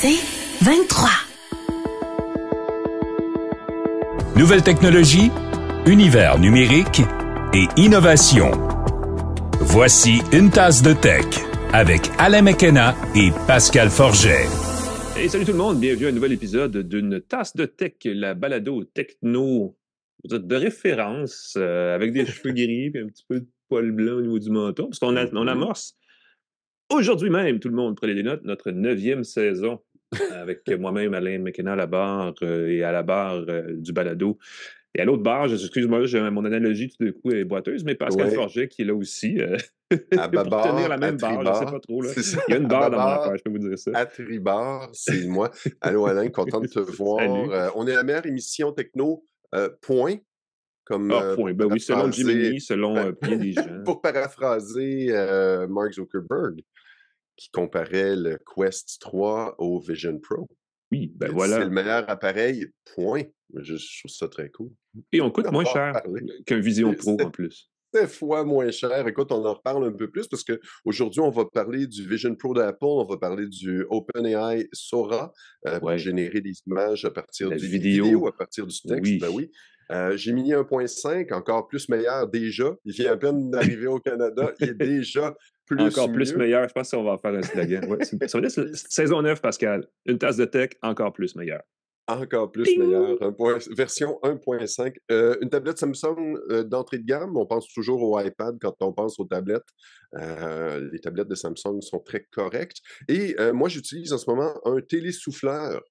C'est 23. Nouvelle technologie, univers numérique et innovation. Voici une tasse de tech avec Alain McKenna et Pascal Forget. Hey, salut tout le monde, bienvenue à un nouvel épisode d'une tasse de tech, la balado techno de référence euh, avec des cheveux gris et un petit peu de poil blanc au niveau du menton, parce qu'on on mm-hmm. amorce aujourd'hui même, tout le monde, prenez des notes, notre neuvième saison avec moi-même, Alain McKenna à la barre euh, et à la barre euh, du balado. Et à l'autre barre, excuse-moi, mon analogie tout d'un coup est boiteuse, mais Pascal Forget qui est là aussi. Euh, à pour tenir la même barre, je ne sais pas trop. Il y a une barre dans ma affaire, je peux vous dire ça. À Tribar, c'est moi. Allô Alain, content de te voir. Euh, on est la meilleure émission techno, point. Comme, ah, point. Ben, oui, selon Jimmy, selon bien des gens. pour paraphraser Mark Zuckerberg qui comparait le Quest 3 au Vision Pro. Oui, ben voilà. C'est le meilleur appareil, point. Je, trouve ça très cool. Et on coûte moins cher qu'un Vision Pro en plus. Des fois moins cher. Écoute, on en reparle un peu plus parce qu'aujourd'hui, on va parler du Vision Pro d'Apple, on va parler du OpenAI Sora euh, pour générer des images à partir du vidéo, à partir du texte. Oui. Ben oui. Euh, Gemini 1.5, encore plus meilleur déjà. Il vient à peine d'arriver au Canada. Il est déjà encore plus meilleur. Je pense qu'on va faire un slogan. Ouais, ça saison 9, Pascal. Une tasse de tech, encore plus meilleur. Encore plus meilleure. meilleur. version 1.5. Euh, une tablette Samsung euh, d'entrée de gamme. On pense toujours au iPad quand on pense aux tablettes. Euh, les tablettes de Samsung sont très correctes. Et moi, j'utilise en ce moment un télésouffleur.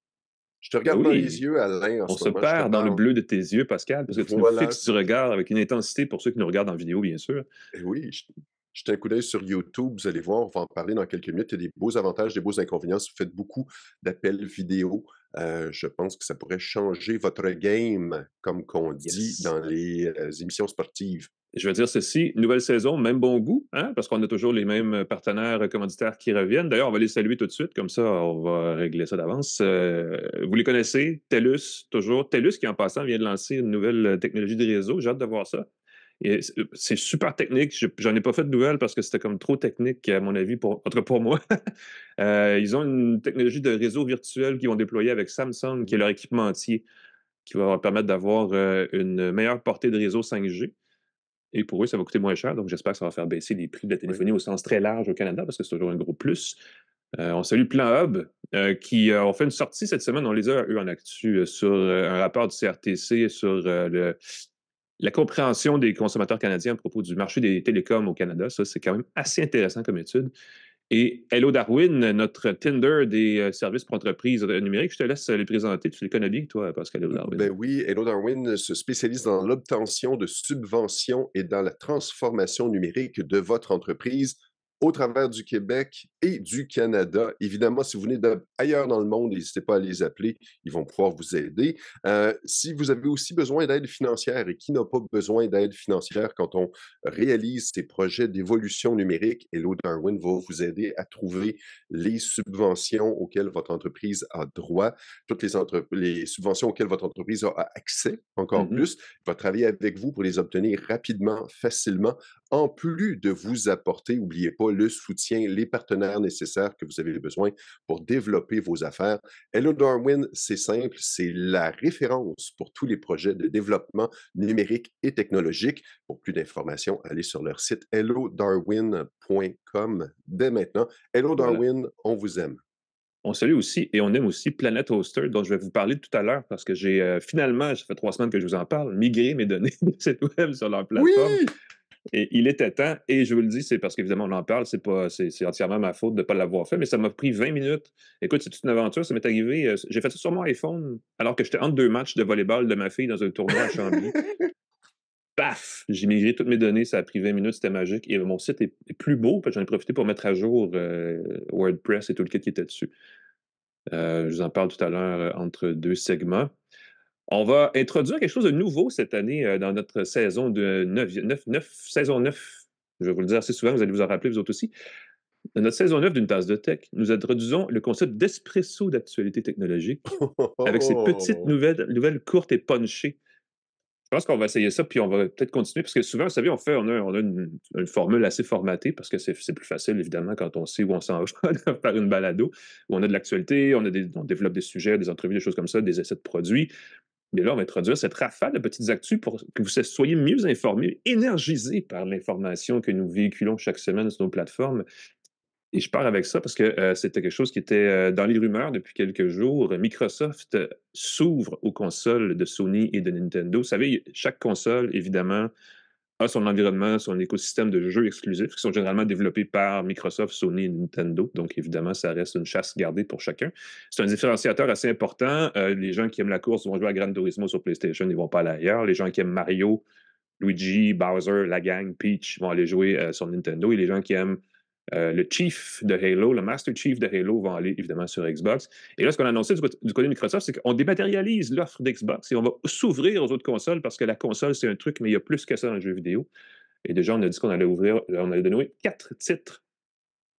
Je te ben regarde dans les yeux, Alain. on se perd dans le bleu de tes yeux, Pascal, parce que tu voilà. nous fixes du regard avec une intensité pour ceux qui nous regardent en vidéo, bien sûr. Eh oui, je Jetez un coup d'œil sur YouTube, vous allez voir, on va en parler dans quelques minutes. Il y a des beaux avantages, des beaux inconvénients. vous faites beaucoup d'appels vidéo, euh, je pense que ça pourrait changer votre game, comme qu'on dit dans les euh, émissions sportives. Je veux dire ceci, nouvelle saison, même bon goût, hein, parce qu'on a toujours les mêmes partenaires commanditaires qui reviennent. D'ailleurs, on va les saluer tout de suite, comme ça, on va régler ça d'avance. Euh, vous les connaissez, TELUS, toujours. TELUS qui, en passant, vient de lancer une nouvelle technologie de réseau. J'ai hâte de voir ça. Euh, c'est super technique. J'en ai pas fait de nouvelles parce que c'était comme trop technique, à mon avis, pour, pour moi. Euh, ils ont une technologie de réseau virtuel qu'ils vont déployer avec Samsung, qui est leur équipementier, qui va leur permettre d'avoir euh, une meilleure portée de réseau 5G. Et pour eux, ça va coûter moins cher. Donc, j'espère que ça va faire baisser les prix de la téléphonie au sens très large au Canada parce que c'est toujours un gros plus. on salue Plan Hub qui ont fait une sortie cette semaine. On les a, eux, en actu sur un rapport du CRTC sur le la compréhension des consommateurs canadiens à propos du marché des télécoms au Canada. Ça, c'est quand même assez intéressant comme étude. Et Hello Darwin, notre Tinder des euh, services pour entreprises numériques. Je te laisse les présenter. Tu les connais toi, Pascal Hello Darwin. Ben oui, Hello Darwin se spécialise dans l'obtention de subventions et dans la transformation numérique de votre entreprise au travers du Québec et du Canada. Évidemment, si vous venez d'ailleurs dans le monde, n'hésitez pas à les appeler, ils vont pouvoir vous aider. Euh, si vous avez aussi besoin d'aide financière et qui n'a pas besoin d'aide financière quand on réalise ces projets d'évolution numérique, Hello Darwin va vous aider à trouver les subventions auxquelles votre entreprise a droit, toutes les, les subventions auxquelles votre entreprise a accès encore mmh plus, il va travailler avec vous pour les obtenir rapidement, facilement, en plus de vous apporter, n'oubliez pas, le soutien, les partenaires nécessaires que vous avez besoin pour développer vos affaires. Hello Darwin, c'est simple, c'est la référence pour tous les projets de développement numérique et technologique. Pour plus d'informations, allez sur leur site hellodarwin.com dès maintenant. Hello Darwin, on vous aime. On salue aussi et on aime aussi Planet Hoster, dont je vais vous parler tout à l'heure parce que j'ai euh, finalement, ça fait trois semaines que je vous en parle, migré mes données de web sur leur plateforme. Oui! Et il était temps, et je vous le dis, c'est parce qu'évidemment, on en parle, c'est pas, c'est, entièrement ma faute de ne pas l'avoir fait, mais ça m'a pris 20 minutes. Écoute, c'est toute une aventure, ça m'est arrivé. Euh, j'ai fait ça sur mon iPhone, alors que j'étais entre deux matchs de volleyball de ma fille dans un tournoi à Chambly. Paf! J'ai migré toutes mes données, ça a pris 20 minutes, c'était magique. Et mon site est, plus beau, parce que j'en ai profité pour mettre à jour euh, WordPress et tout le kit qui était dessus. Euh, je vous en parle tout à l'heure entre deux segments. On va introduire quelque chose de nouveau cette année euh, dans notre saison de 9, 9, saison 9. Je vais vous le dire assez souvent, vous allez vous en rappeler vous autres aussi. Dans notre saison 9 d'une tasse de tech, nous introduisons le concept d'espresso d'actualité technologique avec ces petites nouvelles, nouvelles courtes et punchées. Je pense qu'on va essayer ça, puis on va peut-être continuer, parce que souvent, vous savez, on, fait, on a, une, formule assez formatée, parce que c'est plus facile, évidemment, quand on sait où on s'en va par une balado, où on a de l'actualité, on, a des, on développe des sujets, des entrevues, des choses comme ça, des essais de produits. Mais là, on va introduire cette rafale de petites actus pour que vous soyez mieux informés, énergisés par l'information que nous véhiculons chaque semaine sur nos plateformes. Et je pars avec ça parce que euh, c'était quelque chose qui était euh, dans les rumeurs depuis quelques jours. Microsoft euh, s'ouvre aux consoles de Sony et de Nintendo. Vous savez, chaque console, évidemment, a son environnement, son écosystème de jeux exclusifs qui sont généralement développés par Microsoft, Sony et Nintendo. Donc, évidemment, ça reste une chasse gardée pour chacun. C'est un différenciateur assez important. Euh, les gens qui aiment la course vont jouer à Gran Turismo sur PlayStation, ils vont pas aller ailleurs. Les gens qui aiment Mario, Luigi, Bowser, la gang, Peach vont aller jouer euh, sur Nintendo. Et les gens qui aiment euh, le chief de Halo, le Master Chief de Halo va aller évidemment sur Xbox. Et là, ce qu'on a annoncé du, côté de Microsoft, c'est qu'on dématérialise l'offre d'Xbox et on va s'ouvrir aux autres consoles parce que la console, c'est un truc, mais il y a plus que ça dans le jeu vidéo. Et déjà, on a dit qu'on allait ouvrir, on allait donner quatre titres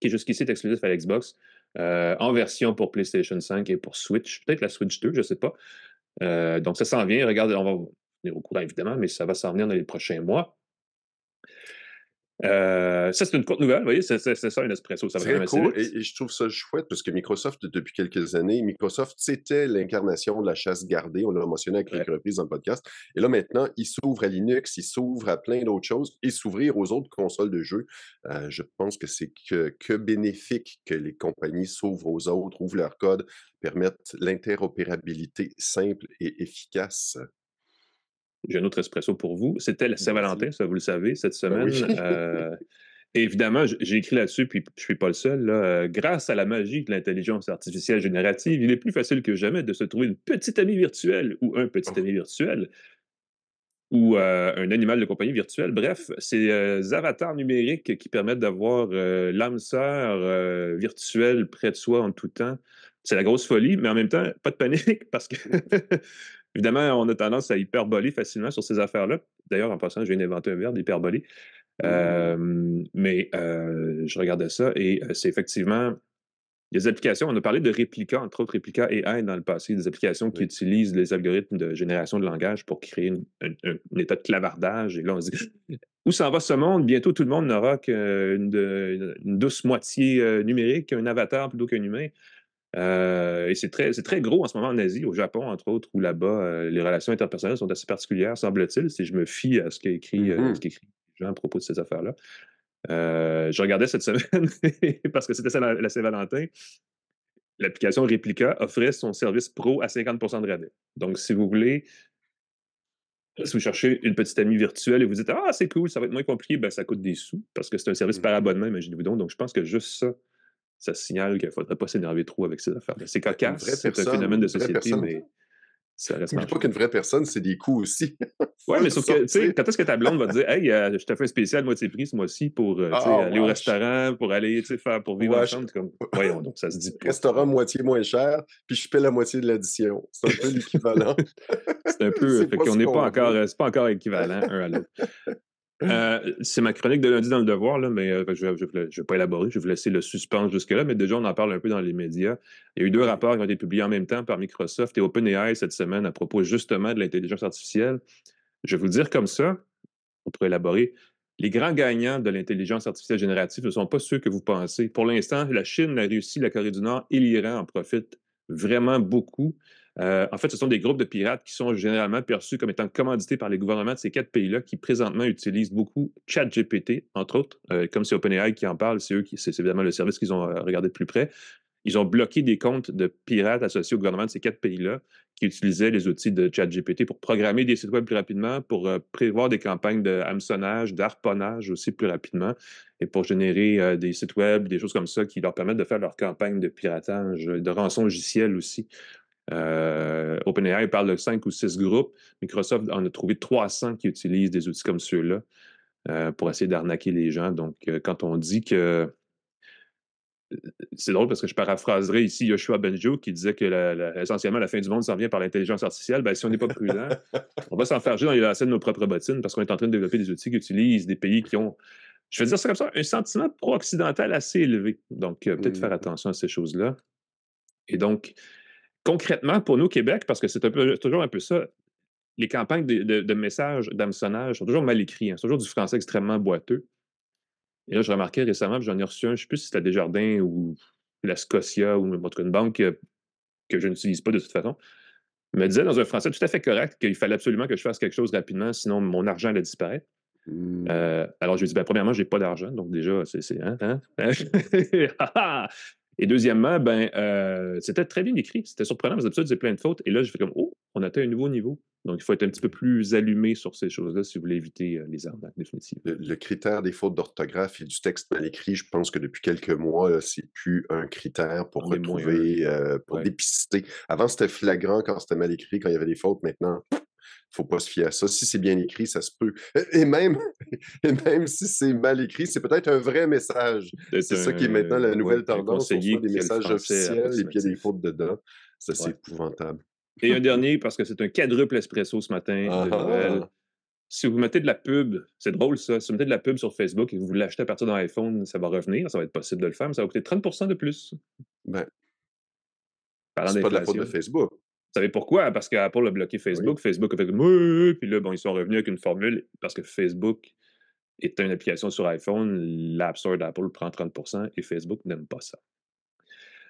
qui jusqu'ici étaient exclusifs à Xbox, euh, en version pour PlayStation 5 et pour Switch, peut-être la Switch 2, je ne sais pas. Euh, donc ça s'en vient, regarde, on va venir au courant évidemment, mais ça va s'en venir dans les prochains mois. Euh, ça, c'est une courte nouvelle, vous voyez, c'est ça un espresso. Ça et, je trouve ça chouette parce que Microsoft, depuis quelques années, Microsoft, c'était l'incarnation de la chasse gardée. On l'a mentionné à quelques reprises dans le podcast. Et là, maintenant, ils s'ouvrent à Linux, ils s'ouvrent à plein d'autres choses et s'ouvrir aux autres consoles de jeux, euh, je pense que c'est que, que bénéfique que les compagnies s'ouvrent aux autres, ouvrent leur code, permettent l'interopérabilité simple et efficace. J'ai un autre espresso pour vous. C'était la Saint-Valentin, ça vous le savez, cette ben semaine. Euh, évidemment, j'ai écrit là-dessus, puis je suis pas le seul. Euh, grâce à la magie de l'intelligence artificielle générative, il est plus facile que jamais de se trouver une petite amie virtuelle ou un petit ami virtuel ou euh, un animal de compagnie virtuelle. Bref, ces avatars numériques qui permettent d'avoir l'âme sœur virtuelle près de soi en tout temps. C'est la grosse folie, mais en même temps, pas de panique parce que Évidemment, on a tendance à hyperboler facilement sur ces affaires-là. D'ailleurs, en passant, je viens d'inventer un verbe, hyperboler. Mmh. Euh, mais euh, je regardais ça et euh, c'est effectivement des applications. On a parlé de Replica, entre autres et AI dans le passé, des applications qui utilisent les algorithmes de génération de langage pour créer une, un, état de clavardage. Et là, on se dit où s'en va ce monde Bientôt, tout le monde n'aura qu'une douce moitié numérique, un avatar plutôt qu'un humain. Euh, et c'est très, c'est très gros en ce moment en Asie, au Japon, entre autres, où là-bas, euh, les relations interpersonnelles sont assez particulières, semble-t-il, si je me fie à ce qu'a écrit, Jean euh, mm-hmm. à propos de ces affaires-là. je regardais cette semaine, parce que c'était la, Saint-Valentin, l'application Replica offrait son service pro à 50 de rabais. Donc, si vous voulez, si vous cherchez une petite amie virtuelle et vous dites Ah, c'est cool, ça va être moins compliqué, ben, ça coûte des sous, parce que c'est un service par mm-hmm. abonnement, imaginez-vous donc. Donc, je pense que juste ça, ça signale qu'il ne faudrait pas s'énerver trop avec ces affaires C'est cocasse, c'est un phénomène de société, mais ça reste pas qu'une vraie personne, c'est des coûts aussi. Oui, mais sauf que, tu sais, quand est-ce que ta blonde va te dire, hey, euh, je t'ai fait un spécial moitié prix ce mois-ci pour euh, ah, aller au restaurant, pour aller, faire, pour vivre ensemble, comme, voyons donc, ça se dit Restaurant moitié moins cher, puis je paie la moitié de l'addition. C'est un peu l'équivalent. c'est un peu, fait qu'on n'est pas encore, euh, c'est pas encore équivalent un à l'autre. Euh, hein? c'est ma chronique de lundi dans le devoir, mais euh, je ne vais pas élaborer, je vais laisser le suspense jusque-là, mais déjà on en parle un peu dans les médias. Il y a eu deux rapports qui ont été publiés en même temps par Microsoft et OpenAI cette semaine à propos justement de l'intelligence artificielle. Je vais vous le dire comme ça, on élaborer. Les grands gagnants de l'intelligence artificielle générative ne sont pas ceux que vous pensez. Pour l'instant, la Chine, la Russie, la Corée du Nord et l'Iran en profitent vraiment beaucoup. Euh, en fait, ce sont des groupes de pirates qui sont généralement perçus comme étant commandités par les gouvernements de ces quatre pays-là qui présentement utilisent beaucoup ChatGPT, entre autres. Euh, comme c'est OpenAI qui en parle, c'est eux qui, c'est évidemment le service qu'ils ont euh, regardé de plus près. Ils ont bloqué des comptes de pirates associés au gouvernement de ces quatre pays-là qui utilisaient les outils de ChatGPT pour programmer des sites web plus rapidement, pour prévoir des campagnes de hameçonnage, d'arponnage aussi plus rapidement, et pour générer des sites web, des choses comme ça qui leur permettent de faire leurs campagnes de piratage, de rançon logicielle aussi euh, OpenAI parle de 5 ou six groupes. Microsoft en a trouvé 300 qui utilisent des outils comme ceux-là euh, pour essayer d'arnaquer les gens. Donc, euh, quand on dit que c'est drôle parce que je paraphraserais ici Yoshua Benjo qui disait que essentiellement la fin du monde s'en vient par l'intelligence artificielle. Ben, si on n'est pas prudent, on va s'en faire s'enferger dans les lacets de nos propres bottines parce qu'on est en train de développer des outils qui utilisent des pays qui ont, je vais dire ça comme ça, un sentiment pro-occidental assez élevé. Donc, peut-être faire mmh. attention à ces choses-là. Et donc, concrètement, pour nous, Québec, parce que c'est toujours un peu ça, les campagnes de, messages d'hameçonnage sont toujours mal écrites. Hein. C'est toujours du français extrêmement boiteux. Et là, je remarquais récemment, j'en ai reçu un, je ne sais plus si c'était Desjardins ou la Scotia ou en tout une banque euh, que, je n'utilise pas de toute façon, me disait dans un français tout à fait correct qu'il fallait absolument que je fasse quelque chose rapidement, sinon mon argent allait disparaître. Mmh. Euh, alors, je lui ai dit, ben, premièrement, je n'ai pas d'argent, donc déjà, c'est. Hein, hein? Ah, ah! Et deuxièmement, ben, euh, c'était très bien écrit. C'était surprenant parce que plein de fautes. Et là, je fais comme, oh, on atteint un nouveau niveau. Donc, il faut être un petit peu plus allumé sur ces choses-là si vous voulez éviter euh, les arnaques définitives. Le, critère des fautes d'orthographe et du texte mal écrit, je pense que depuis quelques mois, c'est plus un critère pour retrouver, euh, pour dépister. Avant, c'était flagrant quand c'était mal écrit, quand il y avait des fautes. Maintenant, faut pas se fier à ça. Si c'est bien écrit, ça se peut. Et même, même si c'est mal écrit, c'est peut-être un vrai message. C'est ça qui est maintenant la nouvelle tendance. y a des messages officiels et puis il y a des fautes dedans. Ça, c'est épouvantable. Et un dernier, parce que c'est un quadruple espresso ce matin ah ah! Si vous mettez de la pub, c'est drôle ça, si vous mettez de la pub sur Facebook et que vous l'achetez à partir d'un iPhone, ça va revenir, ça va être possible de le faire, mais ça va coûter 30 de plus. Ben, c'est pas de la faute de Facebook savez pourquoi? Hein, parce qu'Apple a bloqué Facebook. Facebook a fait comme puis là, bon, ils sont revenus avec une formule parce que Facebook est une application sur iPhone, l'App Store d'Apple prend 30 et Facebook n'aime pas ça.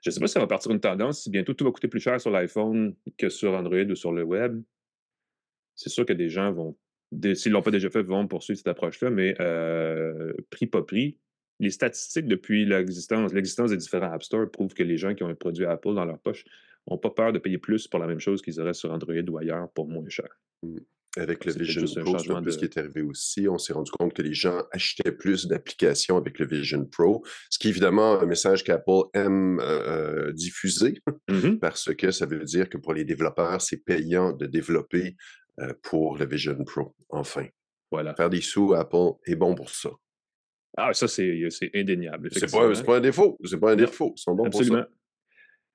Je ne sais pas si ça va partir une tendance, si bientôt tout va coûter plus cher sur l'iPhone que sur Android ou sur le web. C'est sûr que des gens vont, s'ils ne l'ont pas déjà fait, vont poursuivre cette approche-là, mais euh, prix pas prix, les statistiques depuis l'existence, l'existence des différents App Store prouvent que les gens qui ont un produit Apple dans leur poche n'ont pas peur de payer plus pour la même chose qu'ils auraient sur Android ou ailleurs pour moins cher. Mmh. Avec le Vision Pro, ce qui est arrivé aussi. On s'est rendu compte que les gens achetaient plus d'applications avec le Vision Pro, ce qui est évidemment un message qu'Apple aime euh, euh, diffuser, mmh parce que ça veut dire que pour les développeurs, c'est payant de développer euh, pour le Vision Pro, enfin. Voilà. Faire des sous, Apple est bon pour ça. Ah, ça, c'est indéniable. C'est pas, pas un défaut. C'est pas un défaut. Ils sont pour ça.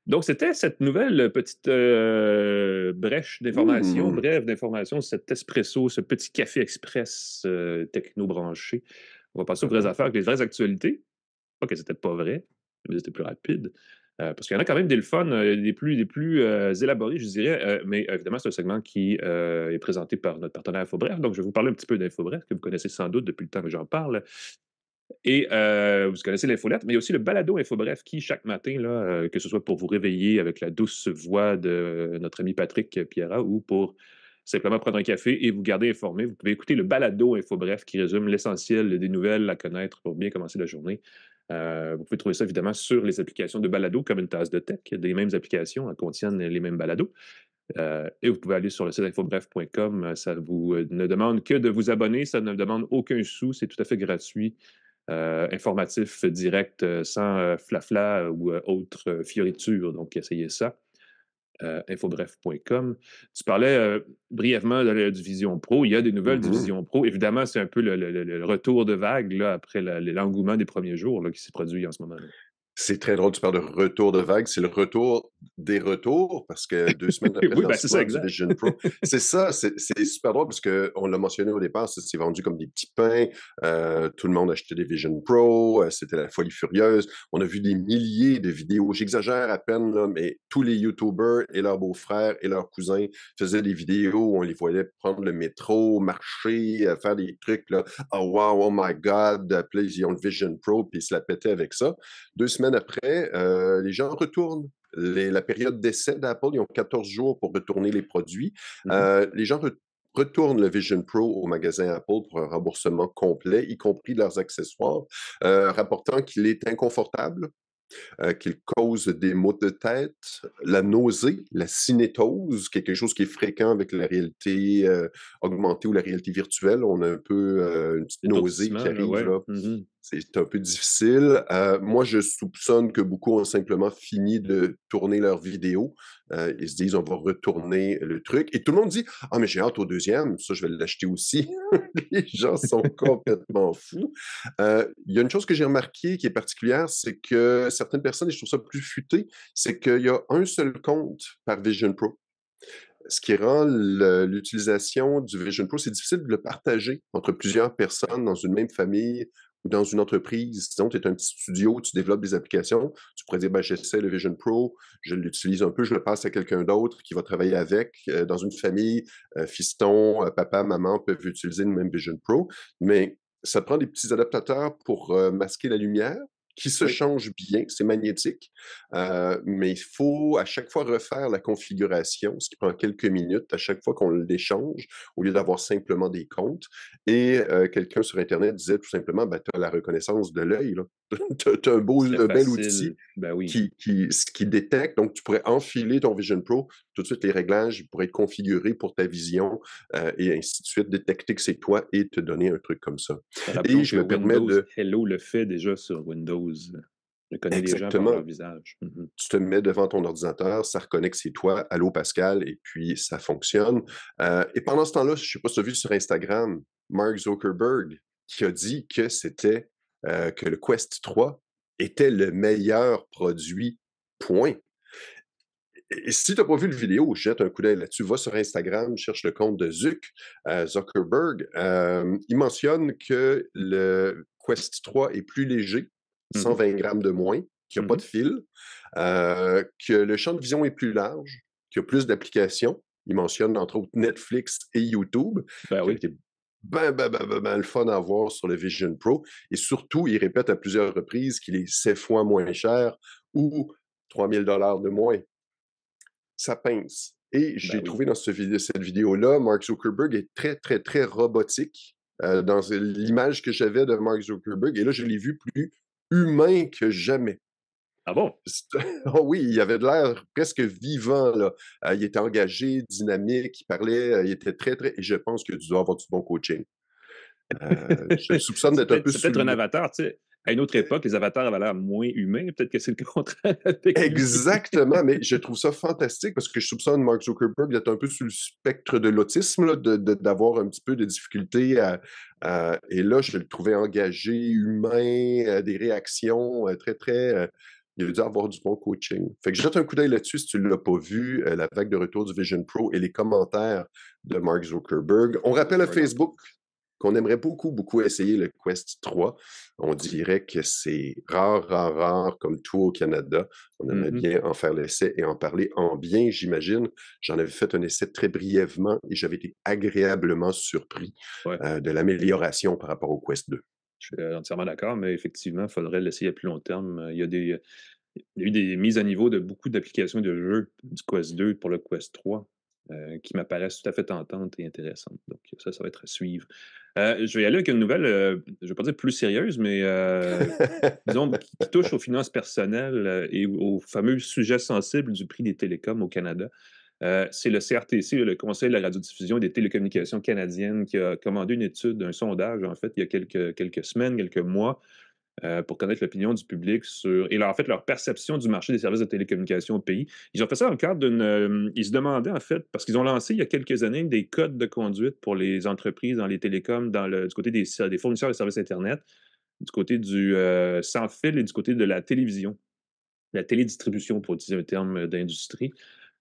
Donc, c'était cette nouvelle euh, petite euh, brèche d'information, mmh. brève d'information, cet espresso, ce petit café express euh, techno-branché. On va passer aux vraies affaires, aux les vraies actualités. Pas que c'était pas vrai, mais c'était plus rapide. parce qu'il y en a quand même des le fun, des plus, des plus élaborés, je dirais. mais évidemment, c'est un segment qui est présenté par notre partenaire InfoBref. Donc, je vais vous parler un petit peu d'InfoBref, que vous connaissez sans doute depuis le temps que j'en parle. Et euh, vous connaissez l'infolette, mais il y a aussi le balado InfoBref qui, chaque matin, là, euh, que ce soit pour vous réveiller avec la douce voix de notre ami Patrick Pierra ou pour simplement prendre un café et vous garder informé, vous pouvez écouter le balado InfoBref qui résume l'essentiel des nouvelles à connaître pour bien commencer la journée. Euh, vous pouvez trouver ça évidemment sur les applications de balado comme une tasse de tech. Des mêmes applications elles contiennent les mêmes balados. et vous pouvez aller sur le site infobref.com. Ça vous ne demande que de vous abonner. Ça ne demande aucun sou. C'est tout à fait gratuit. Euh, informatif direct euh, sans euh, flafla ou autre fioriture. Donc, essayez ça. infobref.com. Tu parlais brièvement de la division pro. Il y a des nouvelles divisions mm-hmm. pro. Évidemment, c'est un peu le, retour de vague après l'engouement des premiers jours qui s'est produit en ce moment. C'est très drôle, tu parles de retour de vague. C'est le retour des retours parce que deux semaines après, ben, c'est ça, Vision Pro. c'est ça, c'est super drôle parce qu'on l'a mentionné au départ, c'est vendu comme des petits pains. Euh, tout le monde achetait des Vision Pro, euh, c'était la folie furieuse. On a vu des milliers de vidéos. J'exagère à peine, mais tous les YouTubers et leurs beaux-frères et leurs cousins faisaient des vidéos on les voyait prendre le métro, marcher, euh, faire des trucs. Là. Oh wow, oh my God, ils ont Vision Pro, puis ils se la pétaient avec ça. Deux semaines après, les gens retournent la période d'essai d'Apple, ils ont 14 jours pour retourner les produits. Mmh euh, les gens retournent le Vision Pro au magasin Apple pour un remboursement complet, y compris leurs accessoires, euh, rapportant qu'il est inconfortable, euh, qu'il cause des maux de tête, la nausée, la cinétose, quelque chose qui est fréquent avec la réalité augmentée ou la réalité virtuelle. On a un peu une petite nausée qui arrive. Là. Mmh c'est un peu difficile. Euh, moi, je soupçonne que beaucoup ont simplement fini de tourner leur vidéo. Euh, ils se disent, on va retourner le truc. Et tout le monde dit, ah, mais j'ai hâte au deuxième, ça, je vais l'acheter aussi. Les gens sont complètement fous. Euh, il y a une chose que j'ai remarqué qui est particulière, c'est que certaines personnes, et je trouve ça plus futé, c'est qu'il y a un seul compte par Vision Pro ce qui rend l'utilisation du Vision Pro, c'est difficile de le partager entre plusieurs personnes dans une même famille dans une entreprise, disons, tu es un petit studio, tu développes des applications, tu pourrais dire, ben, j'essaie le Vision Pro, je l'utilise un peu, je le passe à quelqu'un d'autre qui va travailler avec. Euh, dans une famille, euh, fiston, euh, papa, maman peuvent utiliser le même Vision Pro, mais ça prend des petits adaptateurs pour masquer la lumière qui se change bien, c'est magnétique, euh, mais il faut à chaque fois refaire la configuration, ce qui prend quelques minutes à chaque fois qu'on l'échange, au lieu d'avoir simplement des comptes. Et euh, quelqu'un sur Internet disait tout simplement, ben, tu as la reconnaissance de l'œil, tu as un beau, bel outil ben qui, détecte, donc tu pourrais enfiler ton Vision Pro, tout de suite les réglages pourraient être configurés pour ta vision euh, et ainsi de suite, détecter que c'est toi et te donner un truc comme ça. Et je me permets de... Hello le fait déjà sur Windows je euh, connais Exactement. visage. Mmh tu te mets devant ton ordinateur, ça reconnecte, c'est toi, allô Pascal, et puis ça fonctionne. Euh, et pendant ce temps-là, je ne sais pas si tu as vu sur Instagram, Mark Zuckerberg qui a dit que c'était euh, que le Quest 3 était le meilleur produit, point. Et si tu n'as pas vu la vidéo, jette un coup d'œil là-dessus. Va sur Instagram, cherche le compte de Zuck, Zuckerberg. il mentionne que le Quest 3 est plus léger 120 mmh grammes de moins, qui n'y a mmh pas de fil, que le champ de vision est plus large, qu'il a plus d'applications. Il mentionne entre autres Netflix et YouTube, ben ben, ben ben, ben, ben, le fun à voir sur le Vision Pro. Et surtout, il répète à plusieurs reprises qu'il est 7 fois moins cher ou 3000 dollars de moins. Ça pince. Et j'ai ben trouvé dans cette vidéo-là, Mark Zuckerberg est très, très, très robotique. dans l'image que j'avais de Mark Zuckerberg. Et là, je l'ai vu plus humain que jamais. Ah bon? Oh oui, il avait de l'air presque vivant. Là. Euh, il était engagé, dynamique, il parlait, euh, il était très, très. Et je pense que tu dois avoir du bon coaching. Euh, je soupçonne d'être un peu. C'est peut-être un avatar, tu sais à une autre époque, les avatars avaient l'air moins humains. Peut-être que c'est le contraire. Exactement, mais je trouve ça fantastique parce que je soupçonne Mark Zuckerberg d'être un peu sur le spectre de l'autisme, d'avoir un petit peu de difficultés. Et là, je le trouvais engagé, humain, euh, des réactions euh, très, très. Euh, il a dû avoir du bon coaching. Fait que jette un coup d'œil là-dessus si tu ne l'as pas vu, la vague de retour du Vision Pro et les commentaires de Mark Zuckerberg. On rappelle à Facebook on aimerait beaucoup, beaucoup essayer le Quest 3. On dirait que c'est rare, rare, rare, comme tout au Canada. On aimerait mmh bien en faire l'essai et en parler en bien, j'imagine. J'en avais fait un essai très brièvement et j'avais été agréablement surpris euh, de l'amélioration par rapport au Quest 2. Je suis euh, entièrement d'accord, mais effectivement, il faudrait l'essayer à plus long terme. Il y a des. eu des mises à niveau de beaucoup d'applications de jeux du Quest 2 pour le Quest 3. Euh, qui m'apparaissent tout à fait tentantes et intéressantes. Donc, ça, ça va être à suivre. Euh, je vais y aller avec une nouvelle, euh, je ne vais pas dire plus sérieuse, mais disons, qui, touche aux finances personnelles et au fameux sujet sensible du prix des télécoms au Canada. c'est le CRTC, le Conseil de la radiodiffusion et des télécommunications canadiennes, qui a commandé une étude, un sondage, en fait, il y a quelques, quelques semaines, quelques mois, euh, pour connaître l'opinion du public sur et leur, en fait leur perception du marché des services de télécommunication au pays. Ils ont fait ça dans le cadre d'une. Euh, ils se demandaient en fait parce qu'ils ont lancé il y a quelques années des codes de conduite pour les entreprises dans les télécoms, dans le du côté des, fournisseurs de services internet, du côté du euh, sans fil et du côté de la télévision, la télédistribution pour utiliser un terme d'industrie.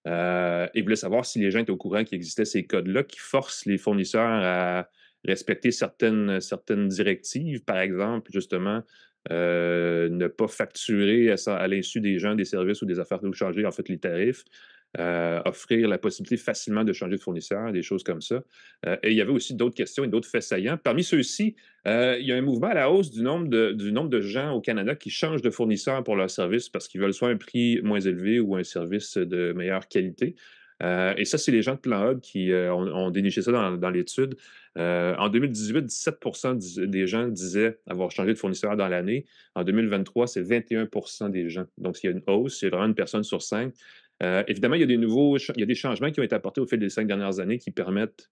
ils voulaient savoir si les gens étaient au courant qu'il existait ces codes-là qui forcent les fournisseurs à respecter certaines, certaines directives, par exemple, justement, euh, ne pas facturer à, l'insu des gens des services ou des affaires ou changer en fait les tarifs. Euh, offrir la possibilité facilement de changer de fournisseur, des choses comme ça. Euh, et il y avait aussi d'autres questions et d'autres faits saillants. Parmi ceux-ci, il y a un mouvement à la hausse du nombre, de, du nombre de gens au Canada qui changent de fournisseur pour leurs services parce qu'ils veulent soit un prix moins élevé ou un service de meilleure qualité. Euh, et ça, c'est les gens de Plan Hub qui euh, ont, déniché ça dans, l'étude. Euh, en 2018, 17 des gens disaient avoir changé de fournisseur dans l'année. En 2023, c'est 21 des gens. Donc, il y a une hausse, c'est vraiment une personne sur cinq. évidemment, il y a des nouveaux, il y a des changements qui ont été apportés au fil des cinq dernières années qui permettent,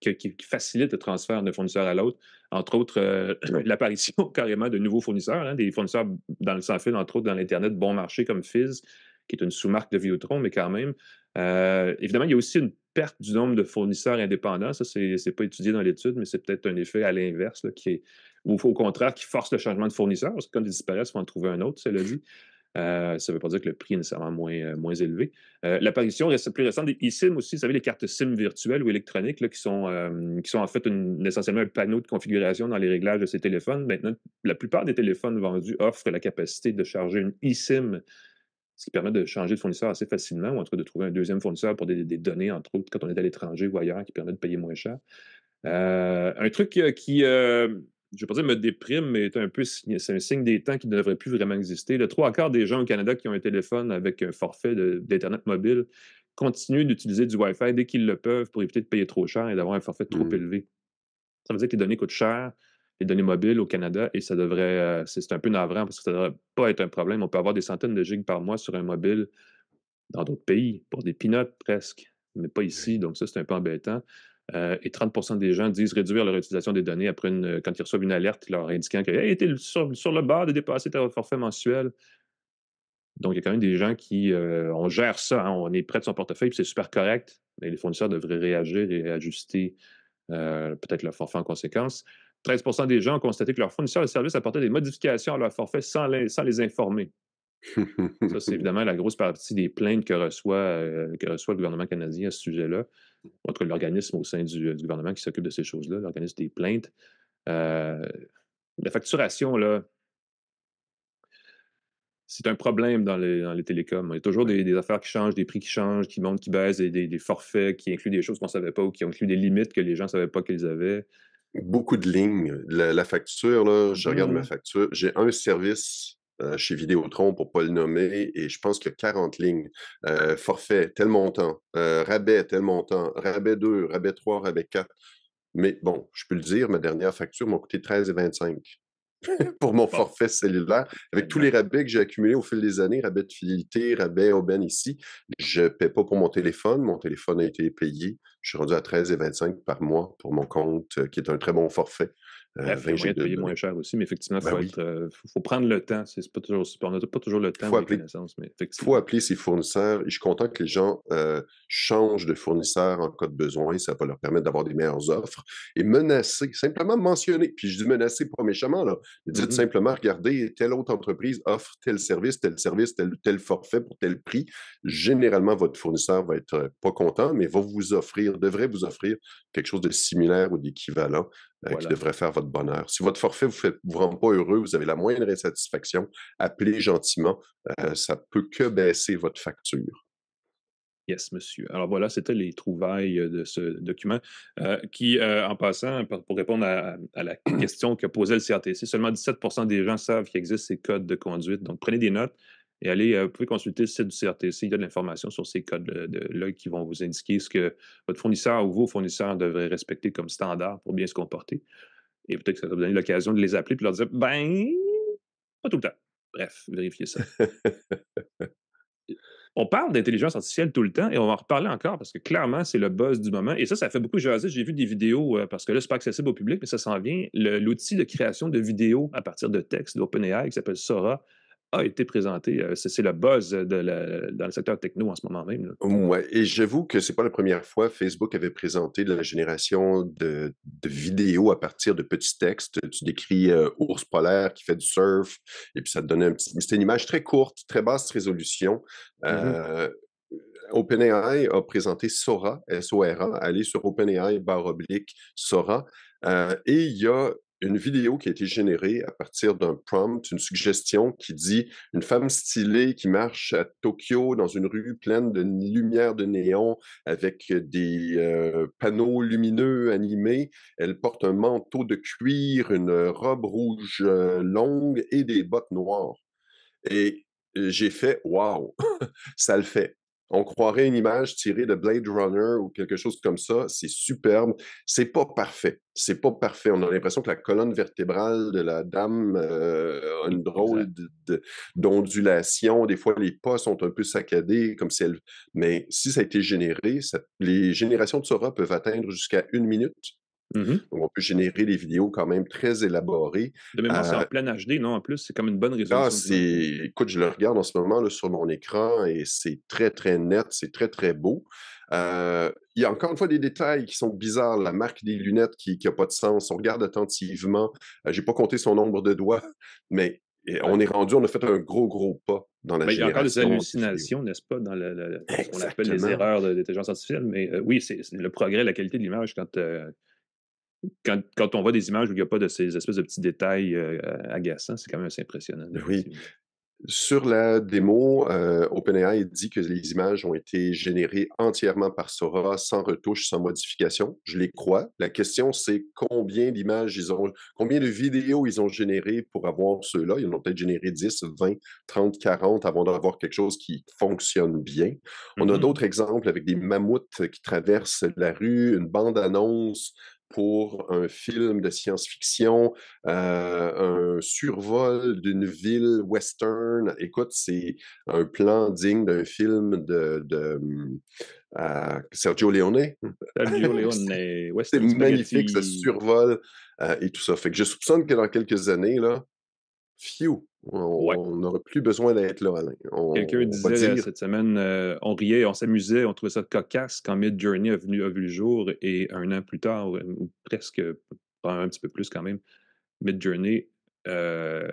qui, facilitent le transfert d'un fournisseur à l'autre. Entre autres, l'apparition carrément de nouveaux fournisseurs, hein, des fournisseurs dans le sans fil, entre autres dans l'internet bon marché comme Fizz qui est une sous-marque de Vidéotron, mais quand même. Euh, évidemment, il y a aussi une perte du nombre de fournisseurs indépendants. Ça, ce n'est pas étudié dans l'étude, mais c'est peut-être un effet à l'inverse, qui est, ou au contraire, qui force le changement de fournisseur, parce que quand ils disparaissent, il faut en trouver un autre, cela dit. Euh, ça ne veut pas dire que le prix est nécessairement moins, euh, moins élevé. Euh, l'apparition L'apparition plus récente des eSIM aussi, vous savez, les cartes SIM virtuelles ou électroniques là, qui, sont, qui sont en fait essentiellement un panneau de configuration dans les réglages de ces téléphones. Maintenant, la plupart des téléphones vendus offrent la capacité de charger une eSIM ce qui permet de changer de fournisseur assez facilement, ou en tout cas de trouver un deuxième fournisseur pour des, données, entre autres, quand on est à l'étranger ou ailleurs, qui permet de payer moins cher. Euh, un truc euh, qui, euh, je ne vais pas dire me déprime, mais est un peu c'est un signe des temps qui ne devrait plus vraiment exister. Le trois quarts des gens au Canada qui ont un téléphone avec un forfait d'Internet mobile continuent d'utiliser du Wi-Fi dès qu'ils le peuvent pour éviter de payer trop cher et d'avoir un forfait trop mmh. élevé. Ça veut dire que les données coûtent cher, les données mobiles au Canada et ça devrait, euh, c'est un peu navrant parce que ça ne devrait pas être un problème. On peut avoir des centaines de gigs par mois sur un mobile dans d'autres pays pour des peanuts presque, mais pas ici. Donc ça, c'est un peu embêtant. Euh, et 30 des gens disent réduire leur utilisation des données après une, quand ils reçoivent une alerte leur indiquant que étaient t'es sur, le bord de dépasser ton forfait mensuel. Donc, il y a quand même des gens qui, euh, on gère ça, hein, on est prêt de son portefeuille, c'est super correct, mais les fournisseurs devraient réagir et ajuster peut-être leur forfait en conséquence. 13 des gens ont constaté que leur fournisseur de services apportait des modifications à leur forfait sans les, sans les informer. Ça, c'est évidemment la grosse partie des plaintes que reçoit, euh, que reçoit le gouvernement canadien à ce sujet-là. En tout cas, l'organisme au sein du, euh, gouvernement qui s'occupe de ces choses-là, l'organisme des plaintes. Euh, la facturation, là, c'est un problème dans les, télécoms. Il y a toujours des, affaires qui changent, des prix qui changent, qui montent, qui baissent, des, des forfaits qui incluent des choses qu'on ne savait pas ou qui incluent des limites que les gens ne savaient pas qu'ils avaient beaucoup de lignes. La, facture, là, je regarde ma mmh facture. J'ai un service euh, chez Vidéotron, pour ne pas le nommer, et je pense qu'il y a 40 lignes. Euh, forfait, tel montant. Euh, rabais, tel montant. Rabais 2, rabais 3, rabais 4. Mais bon, je peux le dire, ma dernière facture m'a coûté 13,25. pour mon forfait cellulaire. Avec tous les rabais que j'ai accumulés au fil des années, rabais de fidélité, rabais aubaine oh, ici, je ne paie pas pour mon téléphone. Mon téléphone a été payé. Je suis rendu à 13,25 par mois pour mon compte, euh, qui est un très bon forfait peut ben est moins cher aussi, mais effectivement, ben il euh, faut, prendre le temps. C'est pas toujours, on n'a pas toujours le temps faut faut appeler ses fournisseurs. Je suis content que les gens euh, changent de fournisseur en cas de besoin. Ça va leur permettre d'avoir des meilleures offres. Et menacer, simplement mentionner. Puis je dis menacer pas méchamment. Là. Dites mm-hmm. simplement, regardez, telle autre entreprise offre tel service, tel service, tel, tel forfait pour tel prix. Généralement, votre fournisseur va être euh, pas content, mais va vous offrir, devrait vous offrir quelque chose de similaire ou d'équivalent euh, qui devrait faire votre bonheur. Si votre forfait vous ne vous rend pas heureux, vous avez la moindre insatisfaction, appelez gentiment. Euh, ça ne peut que baisser votre facture. Yes, monsieur. Alors voilà, c'était les trouvailles euh, de ce document qui, en passant, pour répondre à, à, la question que posait le CRTC, seulement 17 des gens savent qu'il existe ces codes de conduite. Donc prenez des notes. Et allez, euh, vous pouvez consulter le site du CRTC, il y a de l'information sur ces codes-là euh, qui vont vous indiquer ce que votre fournisseur ou vos fournisseurs devraient respecter comme standard pour bien se comporter. Et peut-être que ça va vous donner l'occasion de les appeler et leur dire Ben, pas tout le temps. Bref, vérifiez ça. on parle d'intelligence artificielle tout le temps et on va en reparler encore parce que clairement, c'est le buzz du moment. Et ça, ça fait beaucoup jaser. J'ai vu des vidéos euh, parce que là, c'est pas accessible au public, mais ça s'en vient. L'outil de création de vidéos à partir de textes d'OpenAI qui s'appelle Sora a été présenté. Euh, c'est le buzz de dans le secteur techno en ce moment même. Oui, et j'avoue que c'est pas la première fois. Facebook avait présenté de la génération de, vidéos à partir de petits textes. Tu décris euh, ours polaire qui fait du surf, et puis ça te donnait un petit. C'était une image très courte, très basse résolution. Mm-hmm. Euh, OpenAI a présenté Sora, S-O-R-A. Allez sur OpenAI, barre oblique, Sora. et il y a une vidéo qui a été générée à partir d'un prompt, une suggestion qui dit une femme stylée qui marche à Tokyo dans une rue pleine de lumière de néon avec des euh, panneaux lumineux animés. Elle porte un manteau de cuir, une robe rouge euh, longue et des bottes noires. Et euh, j'ai fait waouh, ça le fait. On croirait une image tirée de Blade Runner ou quelque chose comme ça. C'est superbe. C'est pas parfait. C'est pas parfait. On a l'impression que la colonne vertébrale de la dame euh, a une drôle d'ondulation. Des fois, les pas sont un peu saccadés, comme si elle. Mais si ça a été généré, les générations de Sora peuvent atteindre jusqu'à une minute. Mmh on peut générer des vidéos quand même très élaborées. De même, c'est en euh plein HD, non? En plus, c'est comme une bonne ah, résolution. Écoute, je le regarde en ce moment là, sur mon écran et c'est très, très net, c'est très, très beau. Euh, il y a encore une fois des détails qui sont bizarres. La marque des lunettes qui n'a pas de sens. On regarde attentivement. Je euh, J'ai pas compté son nombre de doigts, mais on est rendu, on a fait un gros, gros pas dans la mais ben, Il y a encore des hallucinations, n'est-ce pas, dans le, ce qu'on appelle les erreurs d'intelligence artificielle. Mais oui, c'est le progrès, la qualité de l'image quand, quand, on voit des images où il n'y a pas de ces espèces de petits détails euh, agaçants, c'est quand même assez impressionnant. Oui. Sur la démo, euh, OpenAI dit que les images ont été générées entièrement par Sora, sans retouche, sans modification. Je les crois. La question, c'est combien d'images ils ont, combien de vidéos ils ont générées pour avoir ceux-là. Ils en ont peut-être généré 10, 20, 30, 40 avant d'avoir quelque chose qui fonctionne bien. On a mm-hmm. d'autres exemples avec des mammouths qui traversent la rue, une bande-annonce, pour un film de science-fiction, euh, un survol d'une ville western. Écoute, c'est un plan digne d'un film de, hum, euh, Sergio Leone. Sergio Leone, western. C'est magnifique, ce survol euh, et tout ça. Fait que je soupçonne que dans quelques années, là, Phew! On n'aurait plus besoin d'être là, Alain. Quelqu'un disait cette semaine, euh, on riait, on s'amusait, on trouvait ça cocasse quand Mid-Journey a, vu le jour et un an plus tard, ou presque, un petit peu plus quand même, Mid-Journey a euh,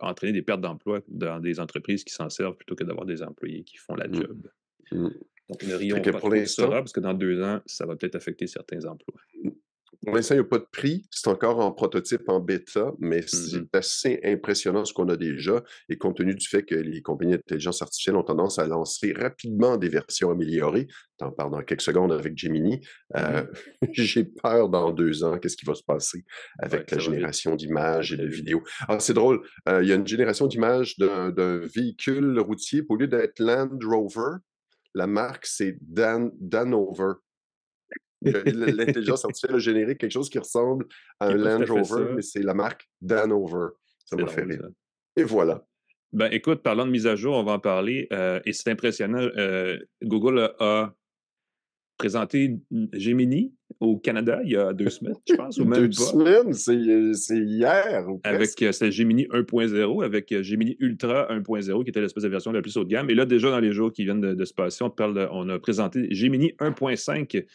entraîné des pertes d'emplois dans des entreprises qui s'en servent plutôt que d'avoir des employés qui font la mm. job. Donc, mm. Donc, ne rions pas pour parce que dans deux ans, ça va peut-être affecter certains emplois. On ça, il n'y a pas de prix. C'est encore en prototype, en bêta, mais mm-hmm. c'est assez impressionnant ce qu'on a déjà. Et compte tenu du fait que les compagnies d'intelligence artificielle ont tendance à lancer rapidement des versions améliorées, t'en parles dans quelques secondes avec Gemini, euh, mm-hmm. j'ai peur dans deux ans, qu'est-ce qui va se passer avec la génération d'images et de vidéos. Ah, c'est drôle, euh, il y a une génération d'images d'un véhicule routier, au lieu d'être Land Rover, la marque, c'est Danover. L'intelligence artificielle a généré quelque chose qui ressemble à un Land Rover, mais c'est la marque Danover. Ça m'a fait rire. Et voilà. Ben, écoute, parlant de mise à jour, on va en parler. Euh, et c'est impressionnant. Euh, Google a présenté Gemini au Canada il y a deux semaines, je pense, ou même deux semaines, euh, c'est hier. Ou avec Gemini 1.0, avec Gemini Ultra 1.0, qui était l'espèce de version la plus haut de gamme. Et là, déjà dans les jours qui viennent de, se passer, on a présenté Gemini 1.5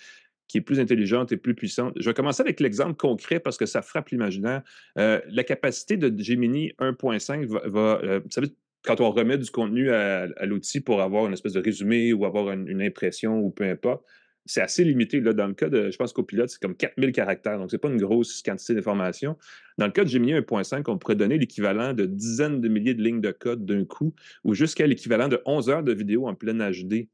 qui est plus intelligente et plus puissante. Je vais commencer avec l'exemple concret parce que ça frappe l'imaginaire. Euh, la capacité de Gemini 1.5 va, euh, vous savez, quand on remet du contenu à, l'outil pour avoir une espèce de résumé ou avoir une, impression ou peu importe, c'est assez limité. Là, dans le cas de, je pense qu'au pilote, c'est comme 4000 caractères, donc ce n'est pas une grosse quantité d'informations. Dans le cas de Gemini 1.5, on pourrait donner l'équivalent de dizaines de milliers de lignes de code d'un coup ou jusqu'à l'équivalent de 11 heures de vidéo en pleine HD